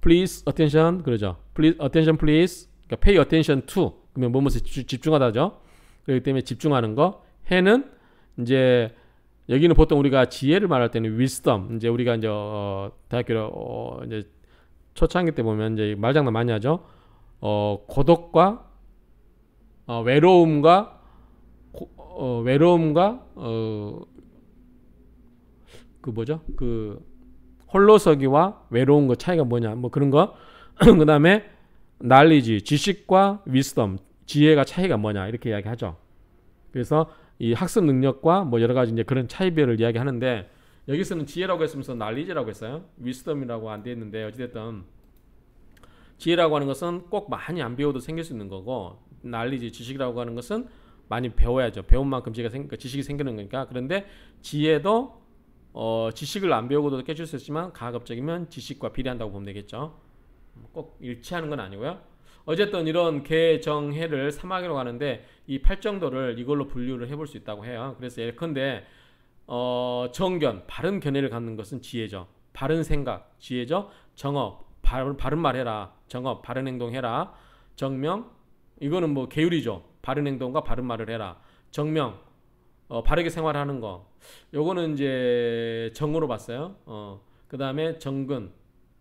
please attention 그러죠. please attention please. 그러니까 pay attention to 그러면 뭐뭐에 집중하다죠. 그렇기 때문에 집중하는 거 해는 이제 여기는 보통 우리가 지혜를 말할 때는 wisdom 이제 우리가 이제 어, 대학교 어, 이제 초창기 때 보면 이제 말장난 많이 하죠. 어, 고독과 어, 외로움과 고, 어, 외로움과 어, 그 뭐죠? 그 홀로서기와 외로운 것 차이가 뭐냐 뭐 그런 거. 그 다음에 날리지 지식과 위스덤 지혜가 차이가 뭐냐 이렇게 이야기하죠. 그래서 이 학습 능력과 뭐 여러 가지 이제 그런 차이별을 이야기하는데 여기서는 지혜라고 했으면서 날리지라고 했어요. 위스덤이라고 안돼 있는데 어찌됐든 지혜라고 하는 것은 꼭 많이 안 배워도 생길 수 있는 거고 날리지 지식이라고 하는 것은 많이 배워야죠. 배운 만큼 지가 생, 지식이 생기는 거니까 그런데 지혜도 어, 지식을 안 배우고도 깨질 수 있지만 가급적이면 지식과 비례한다고 보면 되겠죠. 꼭 일치하는 건 아니고요. 어쨌든 이런 개정해를 사막이라고 하는데 이 팔정도를 이걸로 분류를 해볼 수 있다고 해요. 그래서 예컨대 어, 정견, 바른 견해를 갖는 것은 지혜죠. 바른 생각, 지혜죠. 정업, 바, 바른 말해라. 정업, 바른 행동해라. 정명, 이거는 뭐 계율이죠. 바른 행동과 바른 말을 해라. 정명, 어, 바르게 생활하는 거. 요거는 이제 정으로 봤어요. 어, 그 다음에 정근.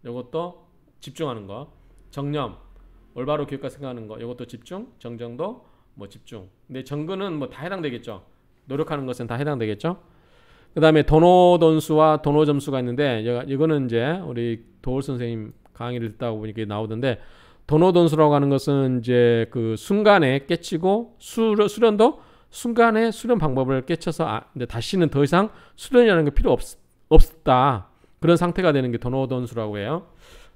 요것도 집중하는 거. 정념. 올바로 교육과 생각하는 거. 요것도 집중. 정정도 뭐 집중. 근데 정근은 뭐 다 해당되겠죠. 노력하는 것은 다 해당되겠죠. 그 다음에 도노 돈수와 도노 점수가 있는데 이거는 이제 우리 도울 선생님 강의를 듣다 보니까 나오던데 도노 돈수라고 하는 것은 이제 그 순간에 깨치고 수련, 수련도 순간에 수련 방법을 깨쳐서 아, 다시는 더 이상 수련이라는 게 필요 없, 없다. 그런 상태가 되는 게도노던수라고 해요.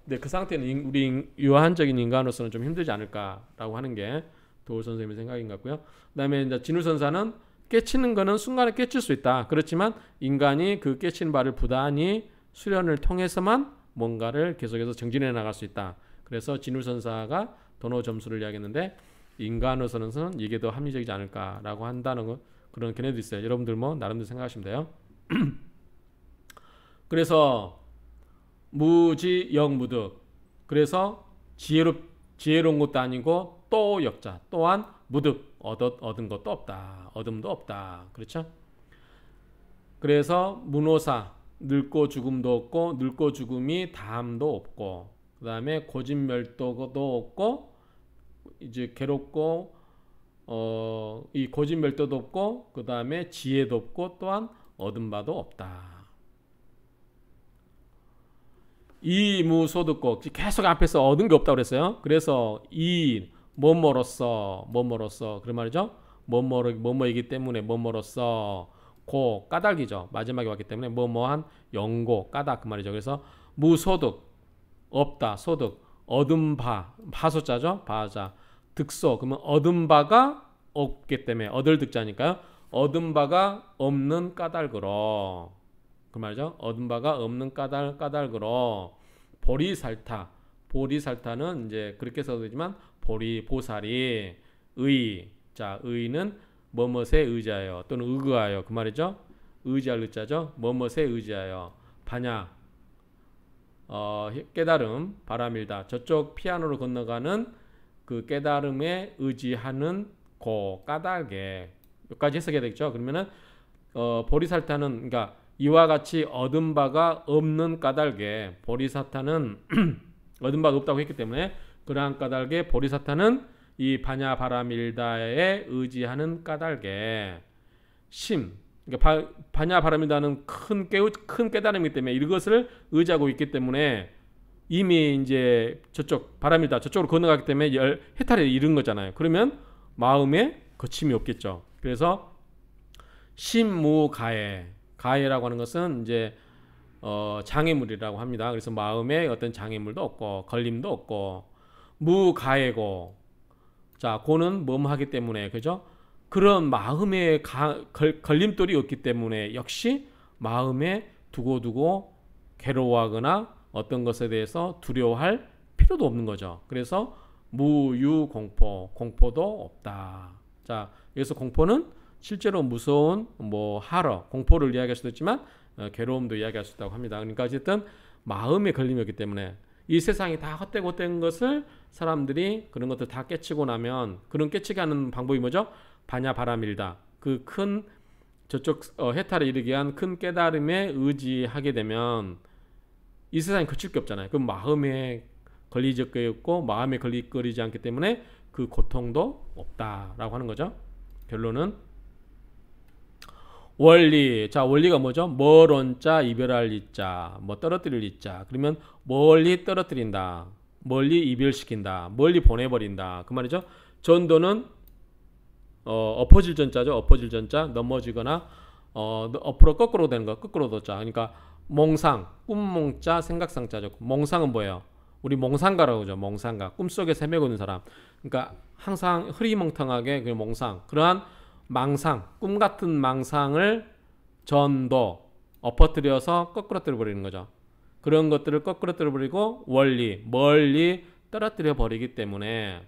근데 그 상태는 우리 유한적인 인간으로서는 좀 힘들지 않을까라고 하는 게 도울 선생님의 생각인 것 같고요. 그다음에 이제 진우 선사는 깨치는 거는 순간에 깨칠 수 있다. 그렇지만 인간이 그깨친 바를 부단히 수련을 통해서만 뭔가를 계속해서 정진해 나갈 수 있다. 그래서 진우 선사가 도노 점수를 이야기했는데 인간으로서는 이게 더 합리적이지 않을까라고 한다는 거, 그런 견해도 있어요. 여러분들 뭐 나름대로 생각하시면 돼요. 그래서 무지 영무득. 그래서 지혜롭 지혜로운 것도 아니고 또 역자 또한 무득 얻어, 얻은 것도 없다. 얻음도 없다. 그렇죠? 그래서 문호사 늙고 죽음도 없고 늙고 죽음이 다음도 없고 그다음에 고진멸도도 없고 이제 괴롭고 어, 이 고진멸도도 없고 그 다음에 지혜도 없고 또한 얻은 바도 없다. 이무소득곡 계속 앞에서 얻은 게없다 그랬어요. 그래서 이 뭐뭐로서 뭐뭐로서 그런 말이죠. 뭐뭐로 뭐뭐이기 때문에 뭐뭐로서 고 까닭이죠. 마지막에 왔기 때문에 뭐뭐한 영고 까닭 그 말이죠. 그래서 무소득 없다 소득 얻은 바, 파소자죠. 바자. 득소. 그러면 얻은 바가 없기 때문에 얻을 득자니까요. 얻은 바가 없는 까닭으로 그 말이죠. 얻은 바가 없는 까닭 까닭으로 보리살타. 보리살타는 이제 그렇게 써도 되지만 보리 보살이 의. 자, 의는 뭐뭇에 의자하여 또는 의거하여 그 말이죠. 의지할 의자죠. 뭐뭇에 의지하여 반야 어, 깨달음, 바람일다. 저쪽 피아노로 건너가는 그 깨달음에 의지하는 고 까닭에 여기까지 해석해야 되겠죠. 그러면은 어, 보리살타는 그러니까 이와 같이 얻은 바가 없는 까닭에 보리사타는 얻은 바가 없다고 했기 때문에 그러한 까닭에 보리사타는 이 반야바라밀다에 의지하는 까닭에 심 그러니까 바냐 바람이다는 큰, 깨우, 큰 깨달음이기 때문에 이것을 의지하고 있기 때문에 이미 이제 저쪽 바람이다 저쪽으로 건너가기 때문에 열, 해탈에 이른 거잖아요. 그러면 마음에 거침이 없겠죠. 그래서 심무가해 가해라고 하는 것은 이제 어, 장애물이라고 합니다. 그래서 마음에 어떤 장애물도 없고 걸림도 없고 무가해고 자 고는 뭐뭐하기 때문에 그죠? 그런 마음의 가, 걸, 걸림돌이없기 때문에 역시 마음에 두고두고 괴로워하거나 어떤 것에 대해서 두려워할 필요도 없는 거죠. 그래서 무유공포, 공포도 없다. 자, 여기서 공포는 실제로 무서운 뭐 하러 공포를 이야기할 수도 있지만 어, 괴로움도 이야기할 수 있다고 합니다. 그러니까 어쨌든 마음의 걸림이었기 때문에 이 세상이 다 헛되고 헛된 것을 사람들이 그런 것들 다 깨치고 나면 그런 깨치게 하는 방법이 뭐죠? 반야 바라밀다 그 큰 저쪽 어, 해탈에 이르게 한 큰 깨달음에 의지하게 되면 이 세상에 거칠 게 없잖아요. 그 마음에 걸리지 없고 마음에 걸리지 않기 때문에 그 고통도 없다라고 하는 거죠. 결론은 원리. 자, 원리가 뭐죠? 멀언자 이별할 이자. 뭐 떨어뜨릴 이자. 그러면 멀리 떨어뜨린다. 멀리 이별시킨다. 멀리 보내 버린다. 그 말이죠. 전도는 어, 엎어질 전자죠. 어퍼질 전자 넘어지거나 어, 앞으로 거꾸로 되는 거 거꾸로 도자. 그러니까 몽상, 꿈몽자, 생각상자죠. 몽상은 뭐예요? 우리 몽상가라고 그러죠 몽상가. 꿈속에 새매고 있는 사람. 그러니까 항상 흐리멍텅하게 그 몽상. 그러한 망상, 꿈 같은 망상을 전도, 엎어뜨려서 거꾸로뜨려 버리는 거죠. 그런 것들을 거꾸로뜨려 버리고 원리, 멀리 떨어뜨려 버리기 때문에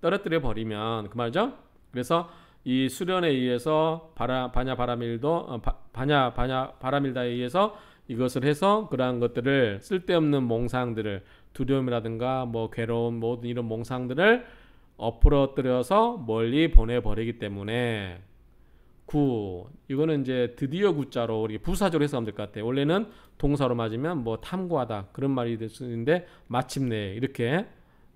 떨어뜨려 버리면 그 말이죠. 그래서 이 수련에 의해서 바라, 바냐 바라밀도 어, 바, 바냐 바냐 바라밀다에 의해서 이것을 해서 그러한 것들을 쓸데없는 몽상들을 두려움이라든가 뭐 괴로움 모든 뭐 이런 몽상들을 엎어뜨려서 멀리 보내버리기 때문에 구 이거는 이제 드디어 구자로 우리 부사적으로 해석하면 될 것 같아요. 원래는 동사로 맞으면 뭐 탐구하다 그런 말이 될 수 있는데 마침내 이렇게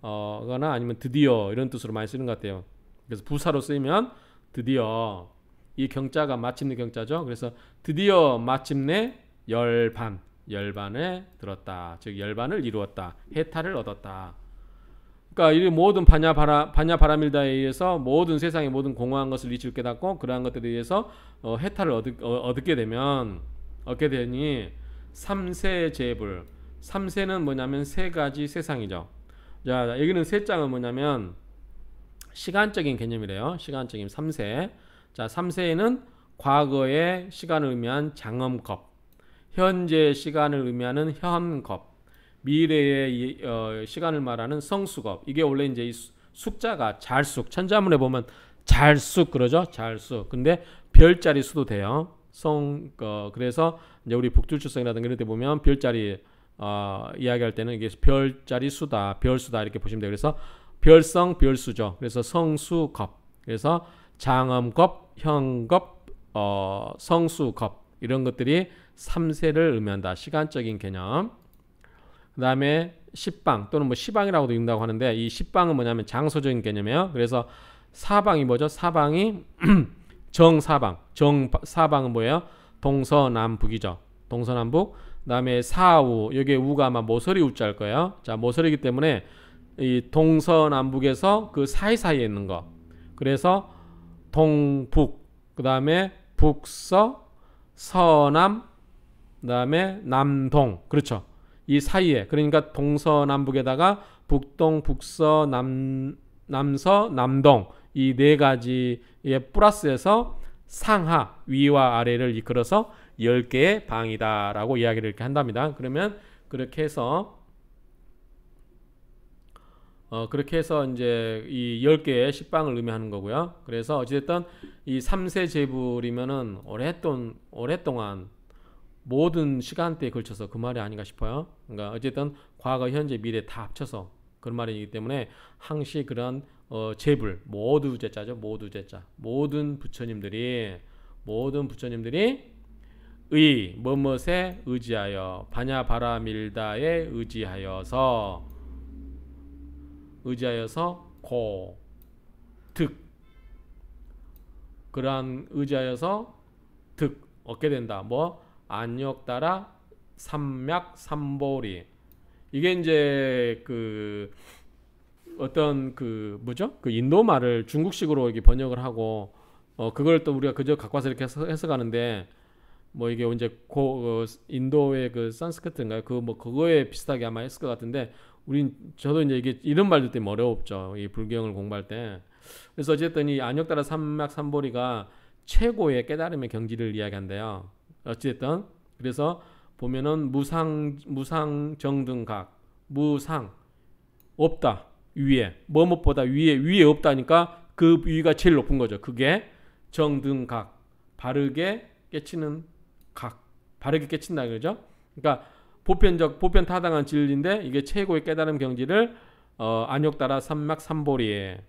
어거나 아니면 드디어 이런 뜻으로 많이 쓰는 것 같아요. 그래서 부사로 쓰이면 드디어 이 경자가 마침내 경자죠. 그래서 드디어 마침내 열반 열반에 들었다. 즉 열반을 이루었다. 해탈을 얻었다. 그러니까 이 모든 반야 바라 반야 바라밀다에 의해서 모든 세상의 모든 공허한 것을 잊을 깨닫고 그러한 것들에 의해서 어, 해탈을 얻, 어, 얻게 되면 얻게 되니 삼세 제불 삼세는 뭐냐면 세 가지 세상이죠. 자 여기는 세 장은 뭐냐면 시간적인 개념이래요. 시간적인 3세. 자, 3세에는 과거의 시간을 의미한 장엄컵, 현재의 시간을 의미하는 현컵, 미래의 어, 시간을 말하는 성수컵. 이게 원래 이제 이 숫자가 잘숙, 천자문에 보면 잘숙 그러죠? 잘숙. 근데 별자리 수도 돼요. 성, 어, 그래서 이제 우리 북두출성이라든가 이런 데 보면 별자리 어, 이야기할 때는 이게 별자리 수다, 별수다 이렇게 보시면 돼요. 그래서 별성 별수죠. 그래서 성수겁. 그래서 장엄겁, 형겁, 어, 성수겁 이런 것들이 3세를 의미한다. 시간적인 개념. 그 다음에 십방 또는 뭐 시방이라고도 읽는다고 하는데 이 십방은 뭐냐면 장소적인 개념이에요. 그래서 사방이 뭐죠? 사방이 정사방. 정사방은 뭐예요? 동서남북이죠. 동서남북. 그 다음에 사우. 여기에 우가 아마 모서리 우자일 거예요. 자, 모서리이기 때문에 이 동서남북에서 그 사이사이에 있는 거. 그래서 동북, 그 다음에 북서, 서남, 그 다음에 남동. 그렇죠. 이 사이에. 그러니까 동서남북에다가 북동, 북서, 남, 남서, 남동. 이 네가지의플러스에서 상하, 위와 아래를 이끌어서 10개의 방이다라고 이야기를 이렇게 한답니다. 그러면 그렇게 해서 어, 그렇게 해서 이제 이 10개의 식빵을 의미하는 거고요. 그래서 어찌됐든 이 3세 제불이면은 오랫동, 오랫동안 모든 시간대에 걸쳐서 그 말이 아닌가 싶어요. 그러니까 어쨌든 과거, 현재, 미래 다 합쳐서 그런 말이기 때문에 항시 그런 어, 제불 모두 제자죠. 모두 제자 모든 부처님들이 모든 부처님들이 의 무엇에 의지하여 반야 바라 밀다에 의지하여서 의지하여서 고, 득 그러한 의지하여서 득 얻게 된다. 뭐 안역 따라 삼맥 삼보리 이게 이제 그 어떤 그 뭐죠? 그 인도 말을 중국식으로 이게 번역을 하고 어 그걸 또 우리가 그저 갖고 와서 이렇게 해석하는데 뭐 이게 이제 고 어, 인도의 그 산스크트인가요? 그뭐 그거에 비슷하게 아마 했을 것 같은데 우린 저도 이제 이게 이런 말들 때문에 어려웠죠. 이 불경을 공부할 때. 그래서 어쨌든 이 안역따라 삼막 삼보리가 최고의 깨달음의 경지를 이야기한대요. 어찌됐든 그래서 보면은 무상 무상 정등각 무상 없다 위에 뭐엇보다 위에 위에 없다니까 그 위가 제일 높은 거죠. 그게 정등각 바르게 깨치는 각 바르게 깨친다 그죠 그러니까 보편적 보편 타당한 진리인데 이게 최고의 깨달음 경지를 어, 안욕따라 삼막 삼보리에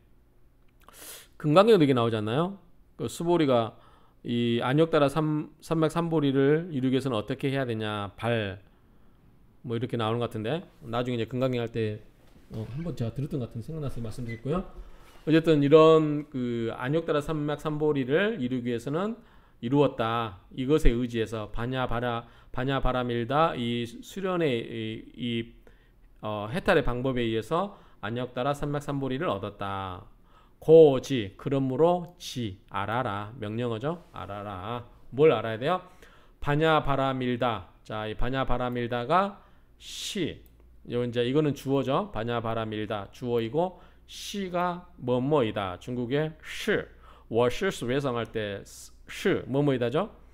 금강경도 이게 나오잖아요. 그 수보리가 이 안욕따라 삼, 삼막 삼보리를 이루기 위해서는 어떻게 해야 되냐 발 뭐 이렇게 나오는 것 같은데 나중에 이제 금강경 할때 어, 한번 제가 들었던 것 같은 생각나서 말씀드렸고요. 어쨌든 이런 그 안욕따라 삼막 삼보리를 이루기 위해서는 이루었다. 이것에 의지해서 바냐 바라 바냐 바라밀다 이 수련의 이, 이 어, 해탈의 방법에 의해서 안역따라 삼맥삼보리를 얻었다. 고지 그러므로 지 알아라 명령어죠. 알아라 뭘 알아야 돼요? 바냐 바라밀다 자이 바냐 바라밀다가 시 요, 이제 이거는 주어죠. 바냐 바라밀다 주어이고 시가 뭐뭐이다 중국의 시 워시 스웨성할 때시 뭐뭐이다죠.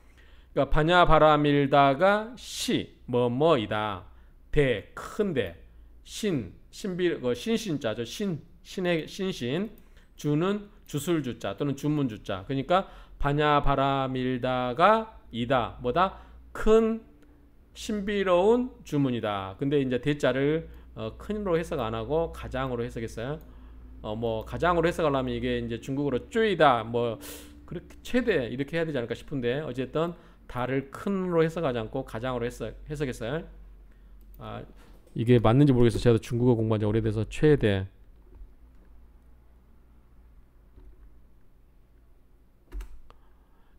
그러니까 바냐 바라 밀다가 시뭐 뭐이다 대 큰데 신 신비 그 신신자죠 신 신의 신신 주는 주술주자 또는 주문주자 그러니까 바냐 바라 밀다가 이다 뭐다 큰 신비로운 주문이다 근데 이제 대자를 어, 큰으로 해석 안 하고 가장으로 해석했어요 어뭐 가장으로 해석하려면 이게 이제 중국어로 쪼이다 뭐 그렇게 최대 이렇게 해야 되지 않을까 싶은데 어쨌든 달을 큰으로 해석하지 않고 가장으로 해석, 해석했어요. 아, 이게 맞는지 모르겠어 제가 중국어 공부한 지 오래돼서 최대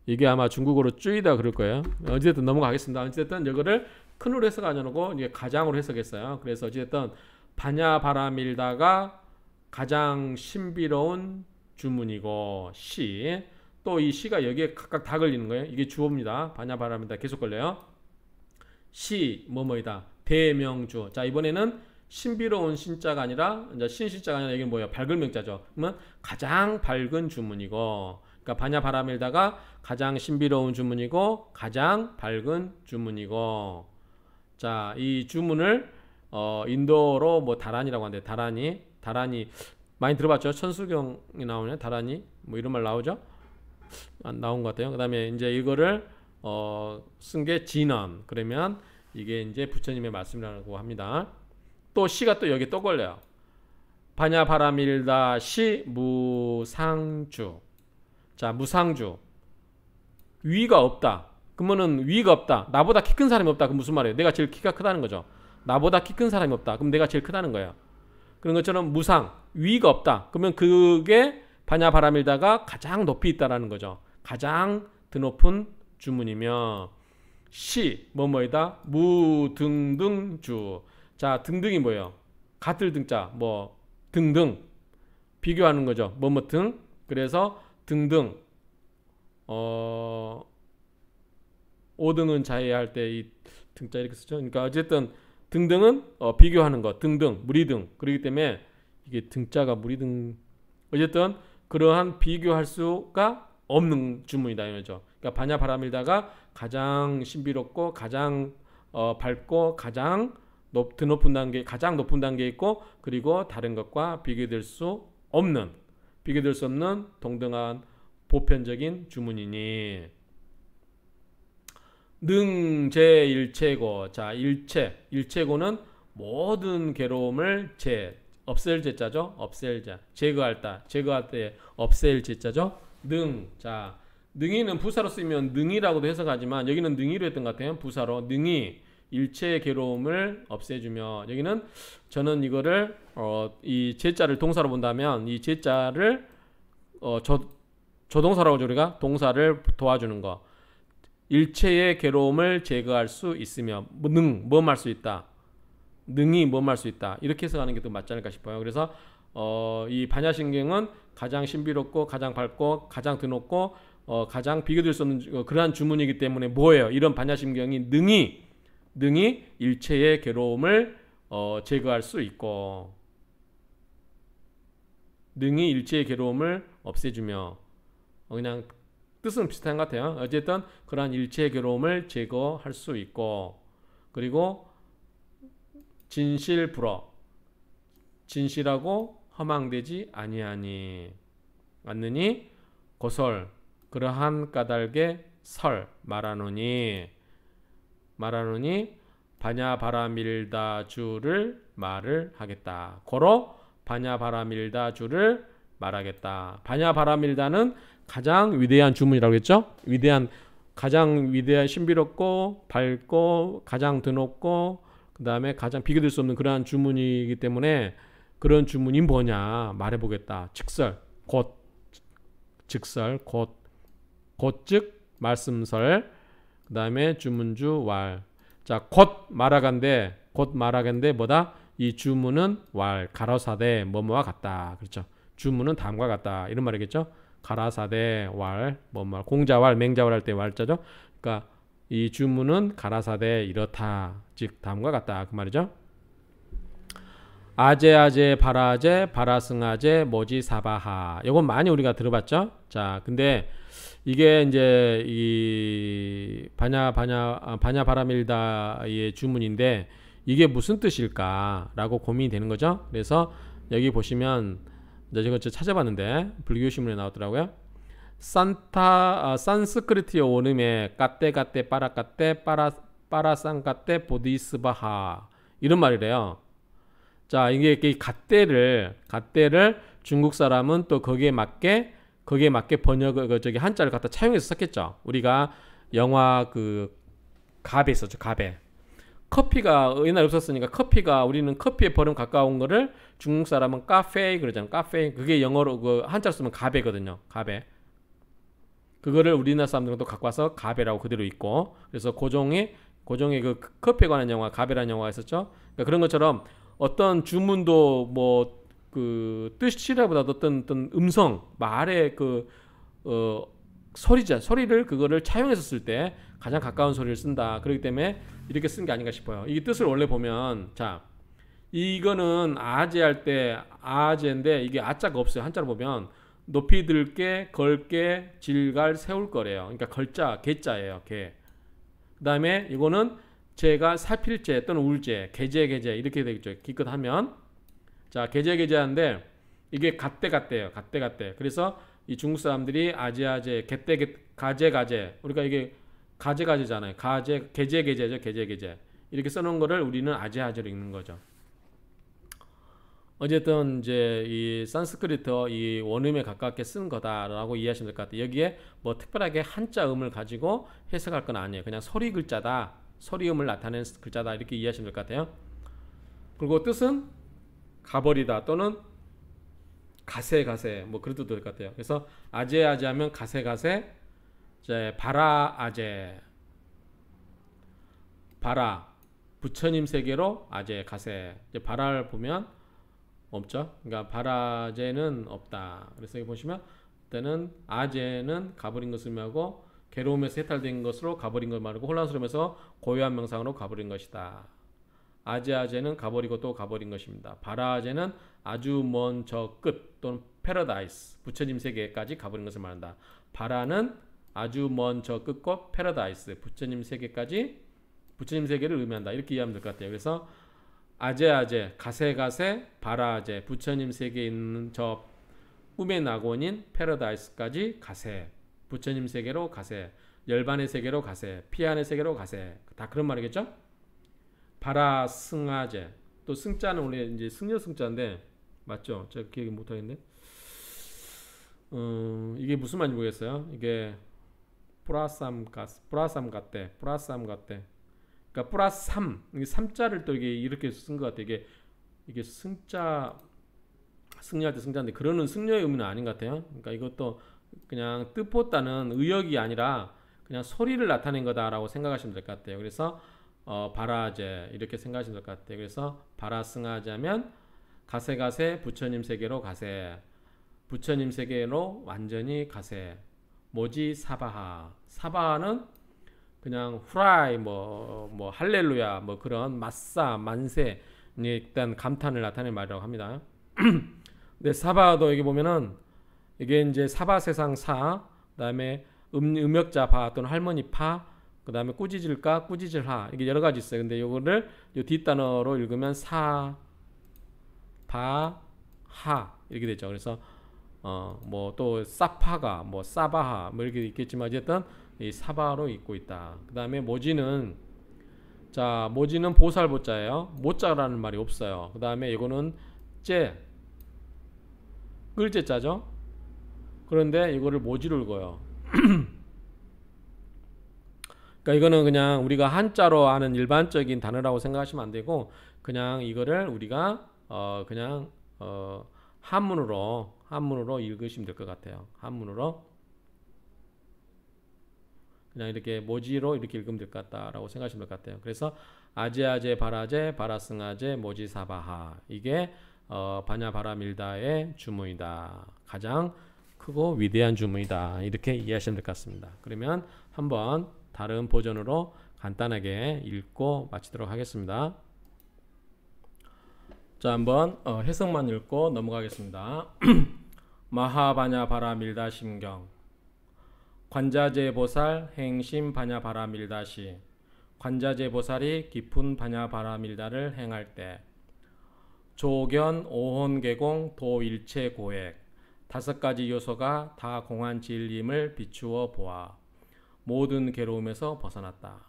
이게 아마 중국어로 쭈이다 그럴 거예요. 어찌됐든 넘어가겠습니다. 어찌됐든 이거를 큰으로 해석 안해고 이게 가장으로 해석했어요. 그래서 어찌됐든 반야바람일다가 가장 신비로운 주문이고 시 또이 시가 여기에 각각 다 걸리는 거예요. 이게 주어입니다. 반야바람이다. 계속 걸려요. 시, 뭐뭐이다. 대명주. 자, 이번에는 신비로운 신자가 아니라, 이제 신신자가 아니라 이게 뭐예요? 밝은 명자죠. 그러면 가장 밝은 주문이고, 그러니까 반야바람일다가 가장 신비로운 주문이고, 가장 밝은 주문이고, 자, 이 주문을, 어, 인도로 뭐 다란이라고 하는데, 다란이, 다란이, 많이 들어봤죠? 천수경이 나오네, 다란이. 뭐 이런 말 나오죠? 나온 것 같아요. 그 다음에 이제 이거를 어, 쓴게 진언. 그러면 이게 이제 부처님의 말씀이라고 합니다. 또 시가 또 여기 또 걸려요. 반야 바라밀다시 무상주. 자, 무상주. 위가 없다. 그러면은 위가 없다. 나보다 키 큰 사람이 없다. 그 무슨 말이에요? 내가 제일 키가 크다는 거죠. 나보다 키 큰 사람이 없다. 그럼 내가 제일 크다는 거예요. 그런 것처럼 무상, 위가 없다. 그러면 그게 바냐 바라밀다가 가장 높이 있다라는 거죠. 가장 드높은 주문이며 시 뭐뭐이다 무등등주 자 등등이 뭐예요? 같을 등자 뭐 등등 비교하는 거죠. 뭐뭐 등 그래서 등등 어 5등은 자해할 때 이 등자 이렇게 쓰죠. 그러니까 어쨌든 등등은 어, 비교하는 거 등등 무리등 그러기 때문에 이게 등자가 무리등 어쨌든 그러한 비교할 수가 없는 주문이다 이거죠. 그러니까 바냐 바라밀다가 가장 신비롭고 가장 어, 밝고 가장 높, 드높은 단계 가장 높은 단계 있고 그리고 다른 것과 비교될 수 없는 비교될 수 없는 동등한 보편적인 주문이니 능제일체고 자 일체 일체고는 모든 괴로움을 제 없앨 제자죠. 없앨자. 제거할 다. 제거할 때 없앨 제자죠. 능. 자, 능이는 부사로 쓰면 능이라고도 해석하지만 여기는 능이로 했던 것 같아요. 부사로 능이 일체의 괴로움을 없애주며 여기는 저는 이거를 어, 이 제자를 동사로 본다면 이 제자를 어, 저 조동사라고 저리가 동사를 도와주는 거. 일체의 괴로움을 제거할 수 있으며 뭐, 능, 뭐할 수 있다. 능히 모험할 수 있다. 이렇게 해서 가는 게 더 맞지 않을까 싶어요. 그래서 어, 이 반야신경은 가장 신비롭고 가장 밝고 가장 드높고 어, 가장 비교될 수 없는 어, 그러한 주문이기 때문에 뭐예요? 이런 반야심경이 능히 능히 일체의 괴로움을 어, 제거할 수 있고 능히 일체의 괴로움을 없애주며 어, 그냥 뜻은 비슷한 것 같아요. 어쨌든 그러한 일체의 괴로움을 제거할 수 있고 그리고 진실 불어 진실하고 허망되지 아니하니 맞느니 고설 그러한 까닭에 설 말하노니 말하노니 반야바라밀다 주를 말을 하겠다. 고로 반야바라밀다 주를 말하겠다. 반야바라밀다는 가장 위대한 주문이라고 했죠? 위대한 가장 위대한 신비롭고 밝고 가장 드높고 그 다음에 가장 비교될 수 없는 그러한 주문이기 때문에 그런 주문이 뭐냐 말해보겠다. 직설, 곧, 직설, 곧, 곧즉 말씀설, 그 다음에 주문주 왈. 자, 곧 말하간데, 곧 말하간데 뭐다? 이 주문은 왈, 가로사대, 뭐뭐와 같다. 그렇죠. 주문은 다음과 같다. 이런 말이겠죠. 가라사대, 왈, 뭐뭐 공자왈, 맹자왈 할 때 왈자죠. 그러니까 이 주문은 가라사대 이렇다 즉 다음과 같다 그 말이죠 아제아제 바라제 바라승아제 머지 사바하 이건 많이 우리가 들어봤죠 자 근데 이게 이제 이 바냐 바냐 바냐 바라밀다의 주문인데 이게 무슨 뜻일까라고 고민이 되는 거죠 그래서 여기 보시면 제가 찾아봤는데 불교 신문에 나왔더라고요 산타 아, 산스크리트어 원음에 까떼 까떼 빠라 까떼 빠라 빠라산 까떼 보디스바하 이런 말이래요. 자 이게 이까떼를까떼를 중국 사람은 또 거기에 맞게 거기에 맞게 번역을 그 저기 한자를 갖다 차용해서 썼겠죠. 우리가 영화 그 갑에 있었죠. 갑에 커피가 옛날에 없었으니까 커피가 우리는 커피에 버름 가까운 거를 중국 사람은 카페 그러잖아요. 카페 그게 영어로 그 한자로 쓰면 갑에거든요 가베. 그거를 우리나라 사람들은 또 갖고 와서 가베라고 그대로 있고 그래서 고종의 고종의 그 컵에 관한 영화 가베라는 영화가 있었죠. 그러니까 그런 것처럼 어떤 주문도 뭐 그 뜻이라보다 어떤 어떤 음성 말의 그 어, 소리죠 소리를 그거를 차용해서 쓸 때 가장 가까운 소리를 쓴다. 그렇기 때문에 이렇게 쓴 게 아닌가 싶어요. 이 뜻을 원래 보면 자 이거는 아재 할때 아재인데 이게 아자가 없어요. 한자로 보면 높이 들게, 걸게, 질갈, 세울 거래요. 그러니까 걸자, 개자예요. 개. 그 다음에 이거는 제가 사필제 또는 울제, 계제, 계제 이렇게 되겠죠. 기껏 하면. 자, 계제, 계제한데 이게 갓대, 갓대예요. 갓대, 갓대. 그래서 이 중국 사람들이 아재, 아재, 개떼, 가재, 가재. 우리가 이게 가재, 가재잖아요. 가재, 계제, 계제죠. 계제, 계제. 이렇게 써놓은 거를 우리는 아재, 아재로 읽는 거죠. 어쨌든 이제 이 산스크리트어 이 원음에 가깝게 쓴 거다라고 이해하시면 될 것 같아요. 여기에 뭐 특별하게 한자음을 가지고 해석할 건 아니에요. 그냥 소리 글자다, 소리음을 나타낸 글자다 이렇게 이해하시면 될 것 같아요. 그리고 뜻은 가버리다 또는 가세 가세 뭐 그래도 될것 같아요. 그래서 아재 아재 하면 가세 가세, 이제 바라 아재, 바라 부처님 세계로 아재 가세. 이제 바라를 보면 없죠. 그러니까 바라제는 없다. 그래서 여기 보시면 때는 아제는 가버린 것을 의하고 괴로움에서 해탈된 것으로 가버린 걸 말하고 혼란스러움에서 고요한 명상으로 가버린 것이다. 아제아제는 가버리고 또 가버린 것입니다. 바라제는 아주 먼 저 끝 또는 패러다이스 부처님 세계까지 가버린 것을 말한다. 바라는 아주 먼 저 끝과 패러다이스 부처님 세계까지 부처님 세계를 의미한다. 이렇게 이해하면 될 것 같아요. 그래서 아재아재 가세가세, 바라아재 부처님 세계에 있는 저 꿈의 낙원인 패러다이스까지 가세. 부처님 세계로 가세. 열반의 세계로 가세. 피안의 세계로 가세. 다 그런 말이겠죠? 바라승아재또 승자는 원래 이제 승려 승자인데 맞죠? 제가 기억이 못 하겠네. 음, 어, 이게 무슨 말인지 모르겠어요. 이게 브라삼 가스, 브라삼가대브라삼가대 그러니까 플러스 3, 3자를 또 이게 이렇게 쓴 것 같아. 이게 이게 승자 승리할 때 승자인데 그러는 승려의 의미는 아닌 것 같아요. 그러니까 이것도 그냥 뜻보다는 의역이 아니라 그냥 소리를 나타낸 거다라고 생각하시면 될 것 같아요. 그래서 어, 바라제 이렇게 생각하시면 될 것 같아요. 그래서 바라승하자면 가세가세 부처님 세계로 가세 부처님 세계로 완전히 가세 모지 사바하 사바하는 그냥 후라이 뭐뭐 뭐 할렐루야 뭐 그런 마사 만세 예, 일단 감탄을 나타낸 말이라고 합니다. 근데 사바도 여기 보면은 이게 이제 사바 세상 사 그다음에 음, 음역자 파 또는 할머니 파 그다음에 꾸짖을까 꾸짖을하 이게 여러 가지 있어요. 근데 요거를 요 뒷단어로 읽으면 사 바 하 이렇게 되죠. 그래서 어 뭐 또 사파가 뭐 사바하 뭐 이렇게 있겠지만 어쨌든 이 사바로 읽고 있다. 그 다음에 모지는 자 모지는 보살보자예요. 모자라는 말이 없어요. 그 다음에 이거는 째 끌째자죠. 그런데 이거를 모지를 읽어요. 그러니까 이거는 그냥 우리가 한자로 아는 일반적인 단어라고 생각하시면 안 되고 그냥 이거를 우리가 어 그냥 어 한문으로 한문으로 읽으시면 될 것 같아요. 한문으로 그냥 이렇게 모지로 이렇게 읽으면 될 것 같다라고 생각하시면 될 것 같아요. 그래서 아제아제 바라제 바라승아제 모지사바하 이게 어, 바냐바라밀다의 주문이다. 가장 크고 위대한 주문이다. 이렇게 이해하시면 될 것 같습니다. 그러면 한번 다른 버전으로 간단하게 읽고 마치도록 하겠습니다. 자, 한번 어, 해석만 읽고 넘어가겠습니다. 마하바냐바라밀다 심경 관자제보살 행심 반야바라밀다시 관자제보살이 깊은 반야바라밀다를 행할 때 조견 오혼계공 도일체 고액 다섯 가지 요소가 다 공한 진림을 비추어 보아 모든 괴로움에서 벗어났다.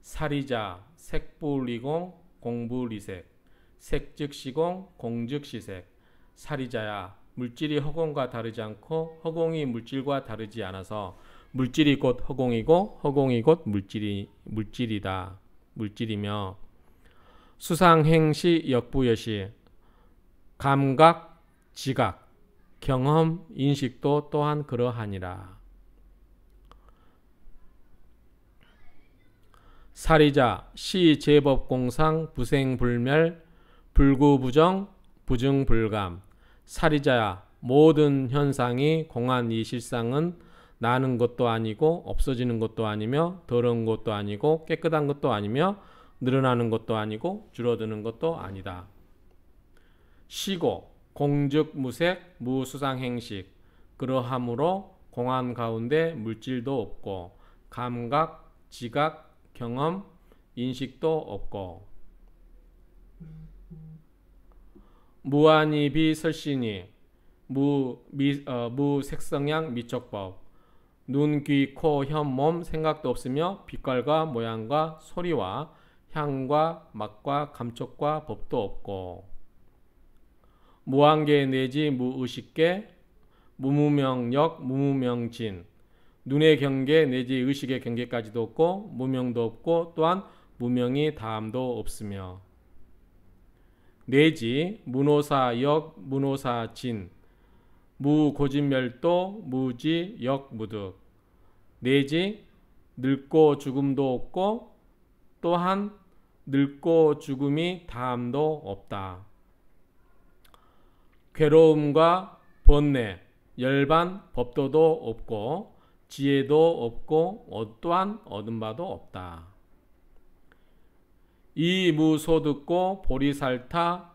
사리자 색불리공 공불리색 색즉시공 공즉시색 사리자야 물질이 허공과 다르지 않고 허공이 물질과 다르지 않아서 물질이 곧 허공이고 허공이 곧 물질이 물질이다. 물질이며 수상행시 역부여시 감각 지각 경험 인식도 또한 그러하니라. 사리자 시 제법 공상 부생 불멸 불구부정 부증불감 살이자야 모든 현상이 공한 이 실상은 나는 것도 아니고 없어지는 것도 아니며 더러운 것도 아니고 깨끗한 것도 아니며 늘어나는 것도 아니고 줄어드는 것도 아니다. 시고 공즉 무색 무수상 행식 그러함으로 공안 가운데 물질도 없고 감각 지각 경험 인식도 없고 무한이 비설신이 무, 미, 어, 무색성향 미적법 눈, 귀, 코, 현, 몸 생각도 없으며 빛깔과 모양과 소리와 향과 맛과 감촉과 법도 없고 무한계 내지 무의식계 무무명력 무무명진 눈의 경계 내지 의식의 경계까지도 없고 무명도 없고 또한 무명이 다음도 없으며 내지 문호사역 문호사진 무고진멸도 무지역 무득 내지 늙고 죽음도 없고 또한 늙고 죽음이 다함도 없다. 괴로움과 번뇌, 열반, 법도도 없고 지혜도 없고 또한 얻은 바도 없다. 이 무소득고 보리살타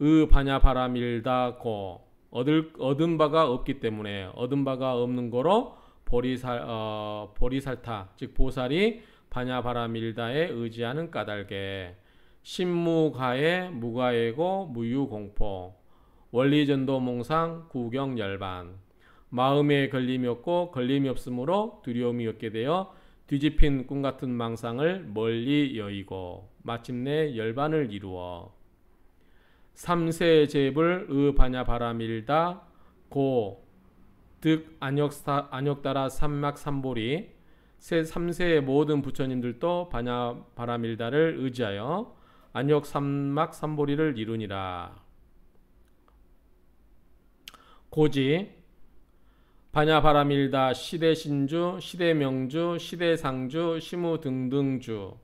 의반야바라밀다고 얻을 얻은 바가 없기 때문에 얻은 바가 없는 거로 보리살 어, 보리살타 즉 보살이 반야바라밀다에 의지하는 까닭에 신무가의 무가예고 무유공포 원리전도몽상 구경열반 마음에 걸림이 없고 걸림이 없으므로 두려움이 없게 되어 뒤집힌 꿈 같은 망상을 멀리 여의고 마침내 열반을 이루어 삼세 제불 의반야 바람일다 고 득 안역사 안역따라 삼막 삼보리 세 삼세의 모든 부처님들도 반야 바람일다를 의지하여 안역 삼막 삼보리를 이루니라 고지 반야바라밀다 시대신주 시대명주 시대상주 시무 등등주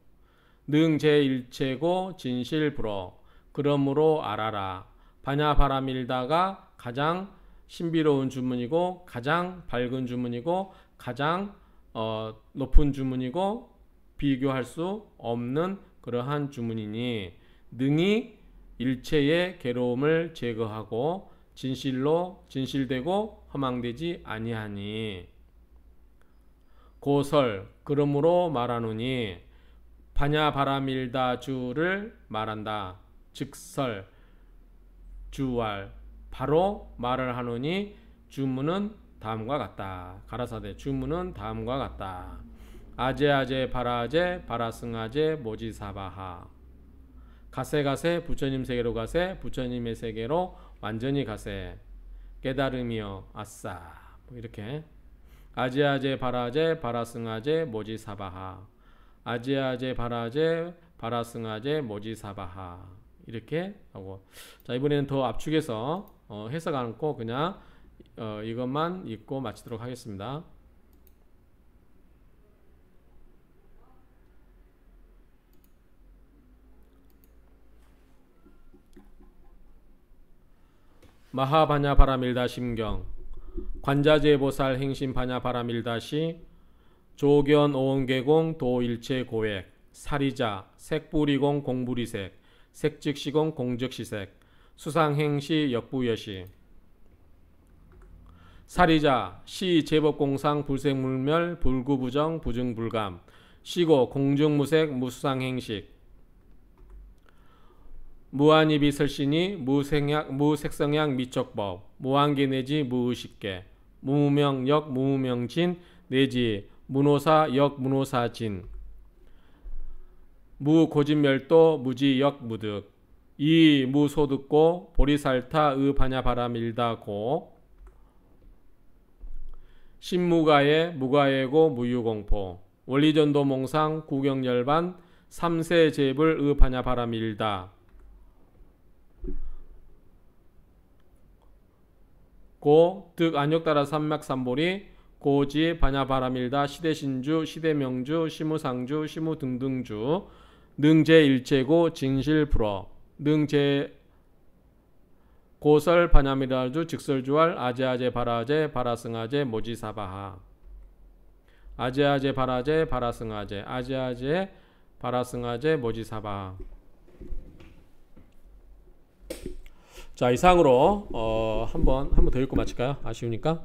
능 제1체고 진실불어 그러므로 알아라 반야바라밀다가 가장 신비로운 주문이고 가장 밝은 주문이고 가장 어, 높은 주문이고 비교할 수 없는 그러한 주문이니 능이 일체의 괴로움을 제거하고 진실로 진실되고 허망되지 아니하니 고설 그러므로 말하노니 바냐 바라밀다 주를 말한다 즉설 주왈 바로 말을 하노니 주문은 다음과 같다 가라사대 주문은 다음과 같다 아제아제 바라제 바라승아제 모지사바하 가세가세 부처님 세계로 가세 부처님의 세계로 완전히 가세 깨달음이여 아싸 뭐 이렇게 아제아제 바라제 바라승아제 모지사바하 아제아제 바라제 바라승아제 모지사바하 이렇게 하고 자 이번에는 더 압축해서 어, 해석 안고 그냥 어, 이것만 읽고 마치도록 하겠습니다. 마하바냐 바라밀다 심경 관자재보살 행신 바냐 바라밀다시 조견 오원계공 도일체 고액 사리자 색부리공 공부리색 색직시공공적시색 수상행시 역부여시 사리자 시 제법공상 불색물멸 불구부정 부증불감 시고 공중무색 무수상행식 무한이 비설신이 무생약 무색성향 미적법 무한계 내지 무의식계 무명역 무명진 내지 무노사역 무노사진 무고진멸도 무지역 무득 이 무소득고 보리살타 의반야바람일다고 신무가의 무가예고 무유공포 원리전도몽상 구경열반 삼세제불 의반야바람일다 고, 득, 안역따라 산맥 삼보리 고지, 반야바라밀다, 시대신주, 시대명주, 시무상주, 시무등등주, 능제일체고, 진실불어, 능제 고설 반야미라주 직설주알 아제아제 바라제 바라승아제 모지사바하 아제아제 바라제 바라승아제 아제아제 바라승아제 모지사바하 자 이상으로 어, 한번 한번 더 읽고 마칠까요? 아쉬우니까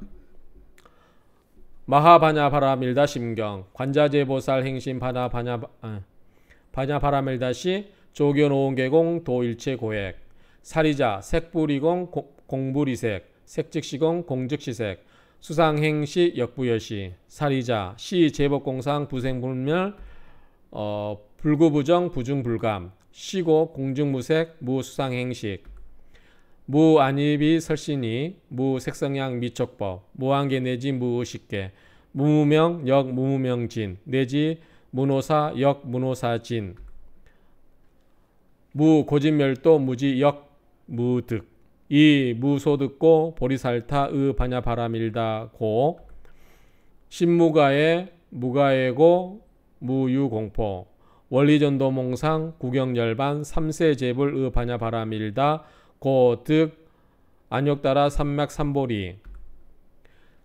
마하바냐 바라밀다 심경 관자재보살 행신 바나 바냐 아, 바냐 바라밀다시 조견오온계공 도일체 고액 사리자 색불이공 공불이색 색즉시공 공즉시색 수상행시 역부여시 사리자 시제법공상 부생불멸 어, 불구부정 부중불감 시고 공중무색 무수상행식 무안입이 설신이 무색성향 미촉법 무한계 내지 무의식계 무무명 역 무무명진 내지 무노사 역 무노사진 무고진멸도 무지 역 무득 이 무소득고 보리살타 의 반야바라밀다 고 신무가의 무가에고 무유공포 원리전도몽상 구경열반 삼세제불 의 반야바라밀다 고득 안욕따라 산맥 삼보리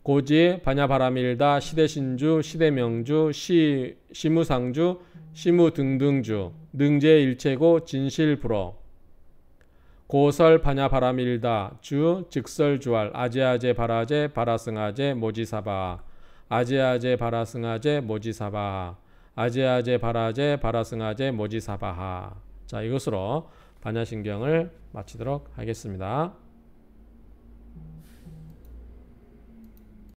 고지 반야바라밀다 시대신주 시대명주 시 시무상주 시무등등주 능제일체고 진실불어 고설 반야바라밀다 주 즉설주알 아제아제 바라제 바라승아제 모지사바 아제아제 바라승아제 모지사바 아제아제 바라제 바라승아제 모지사바하 자 이것으로 반야신경을 마치도록 하겠습니다.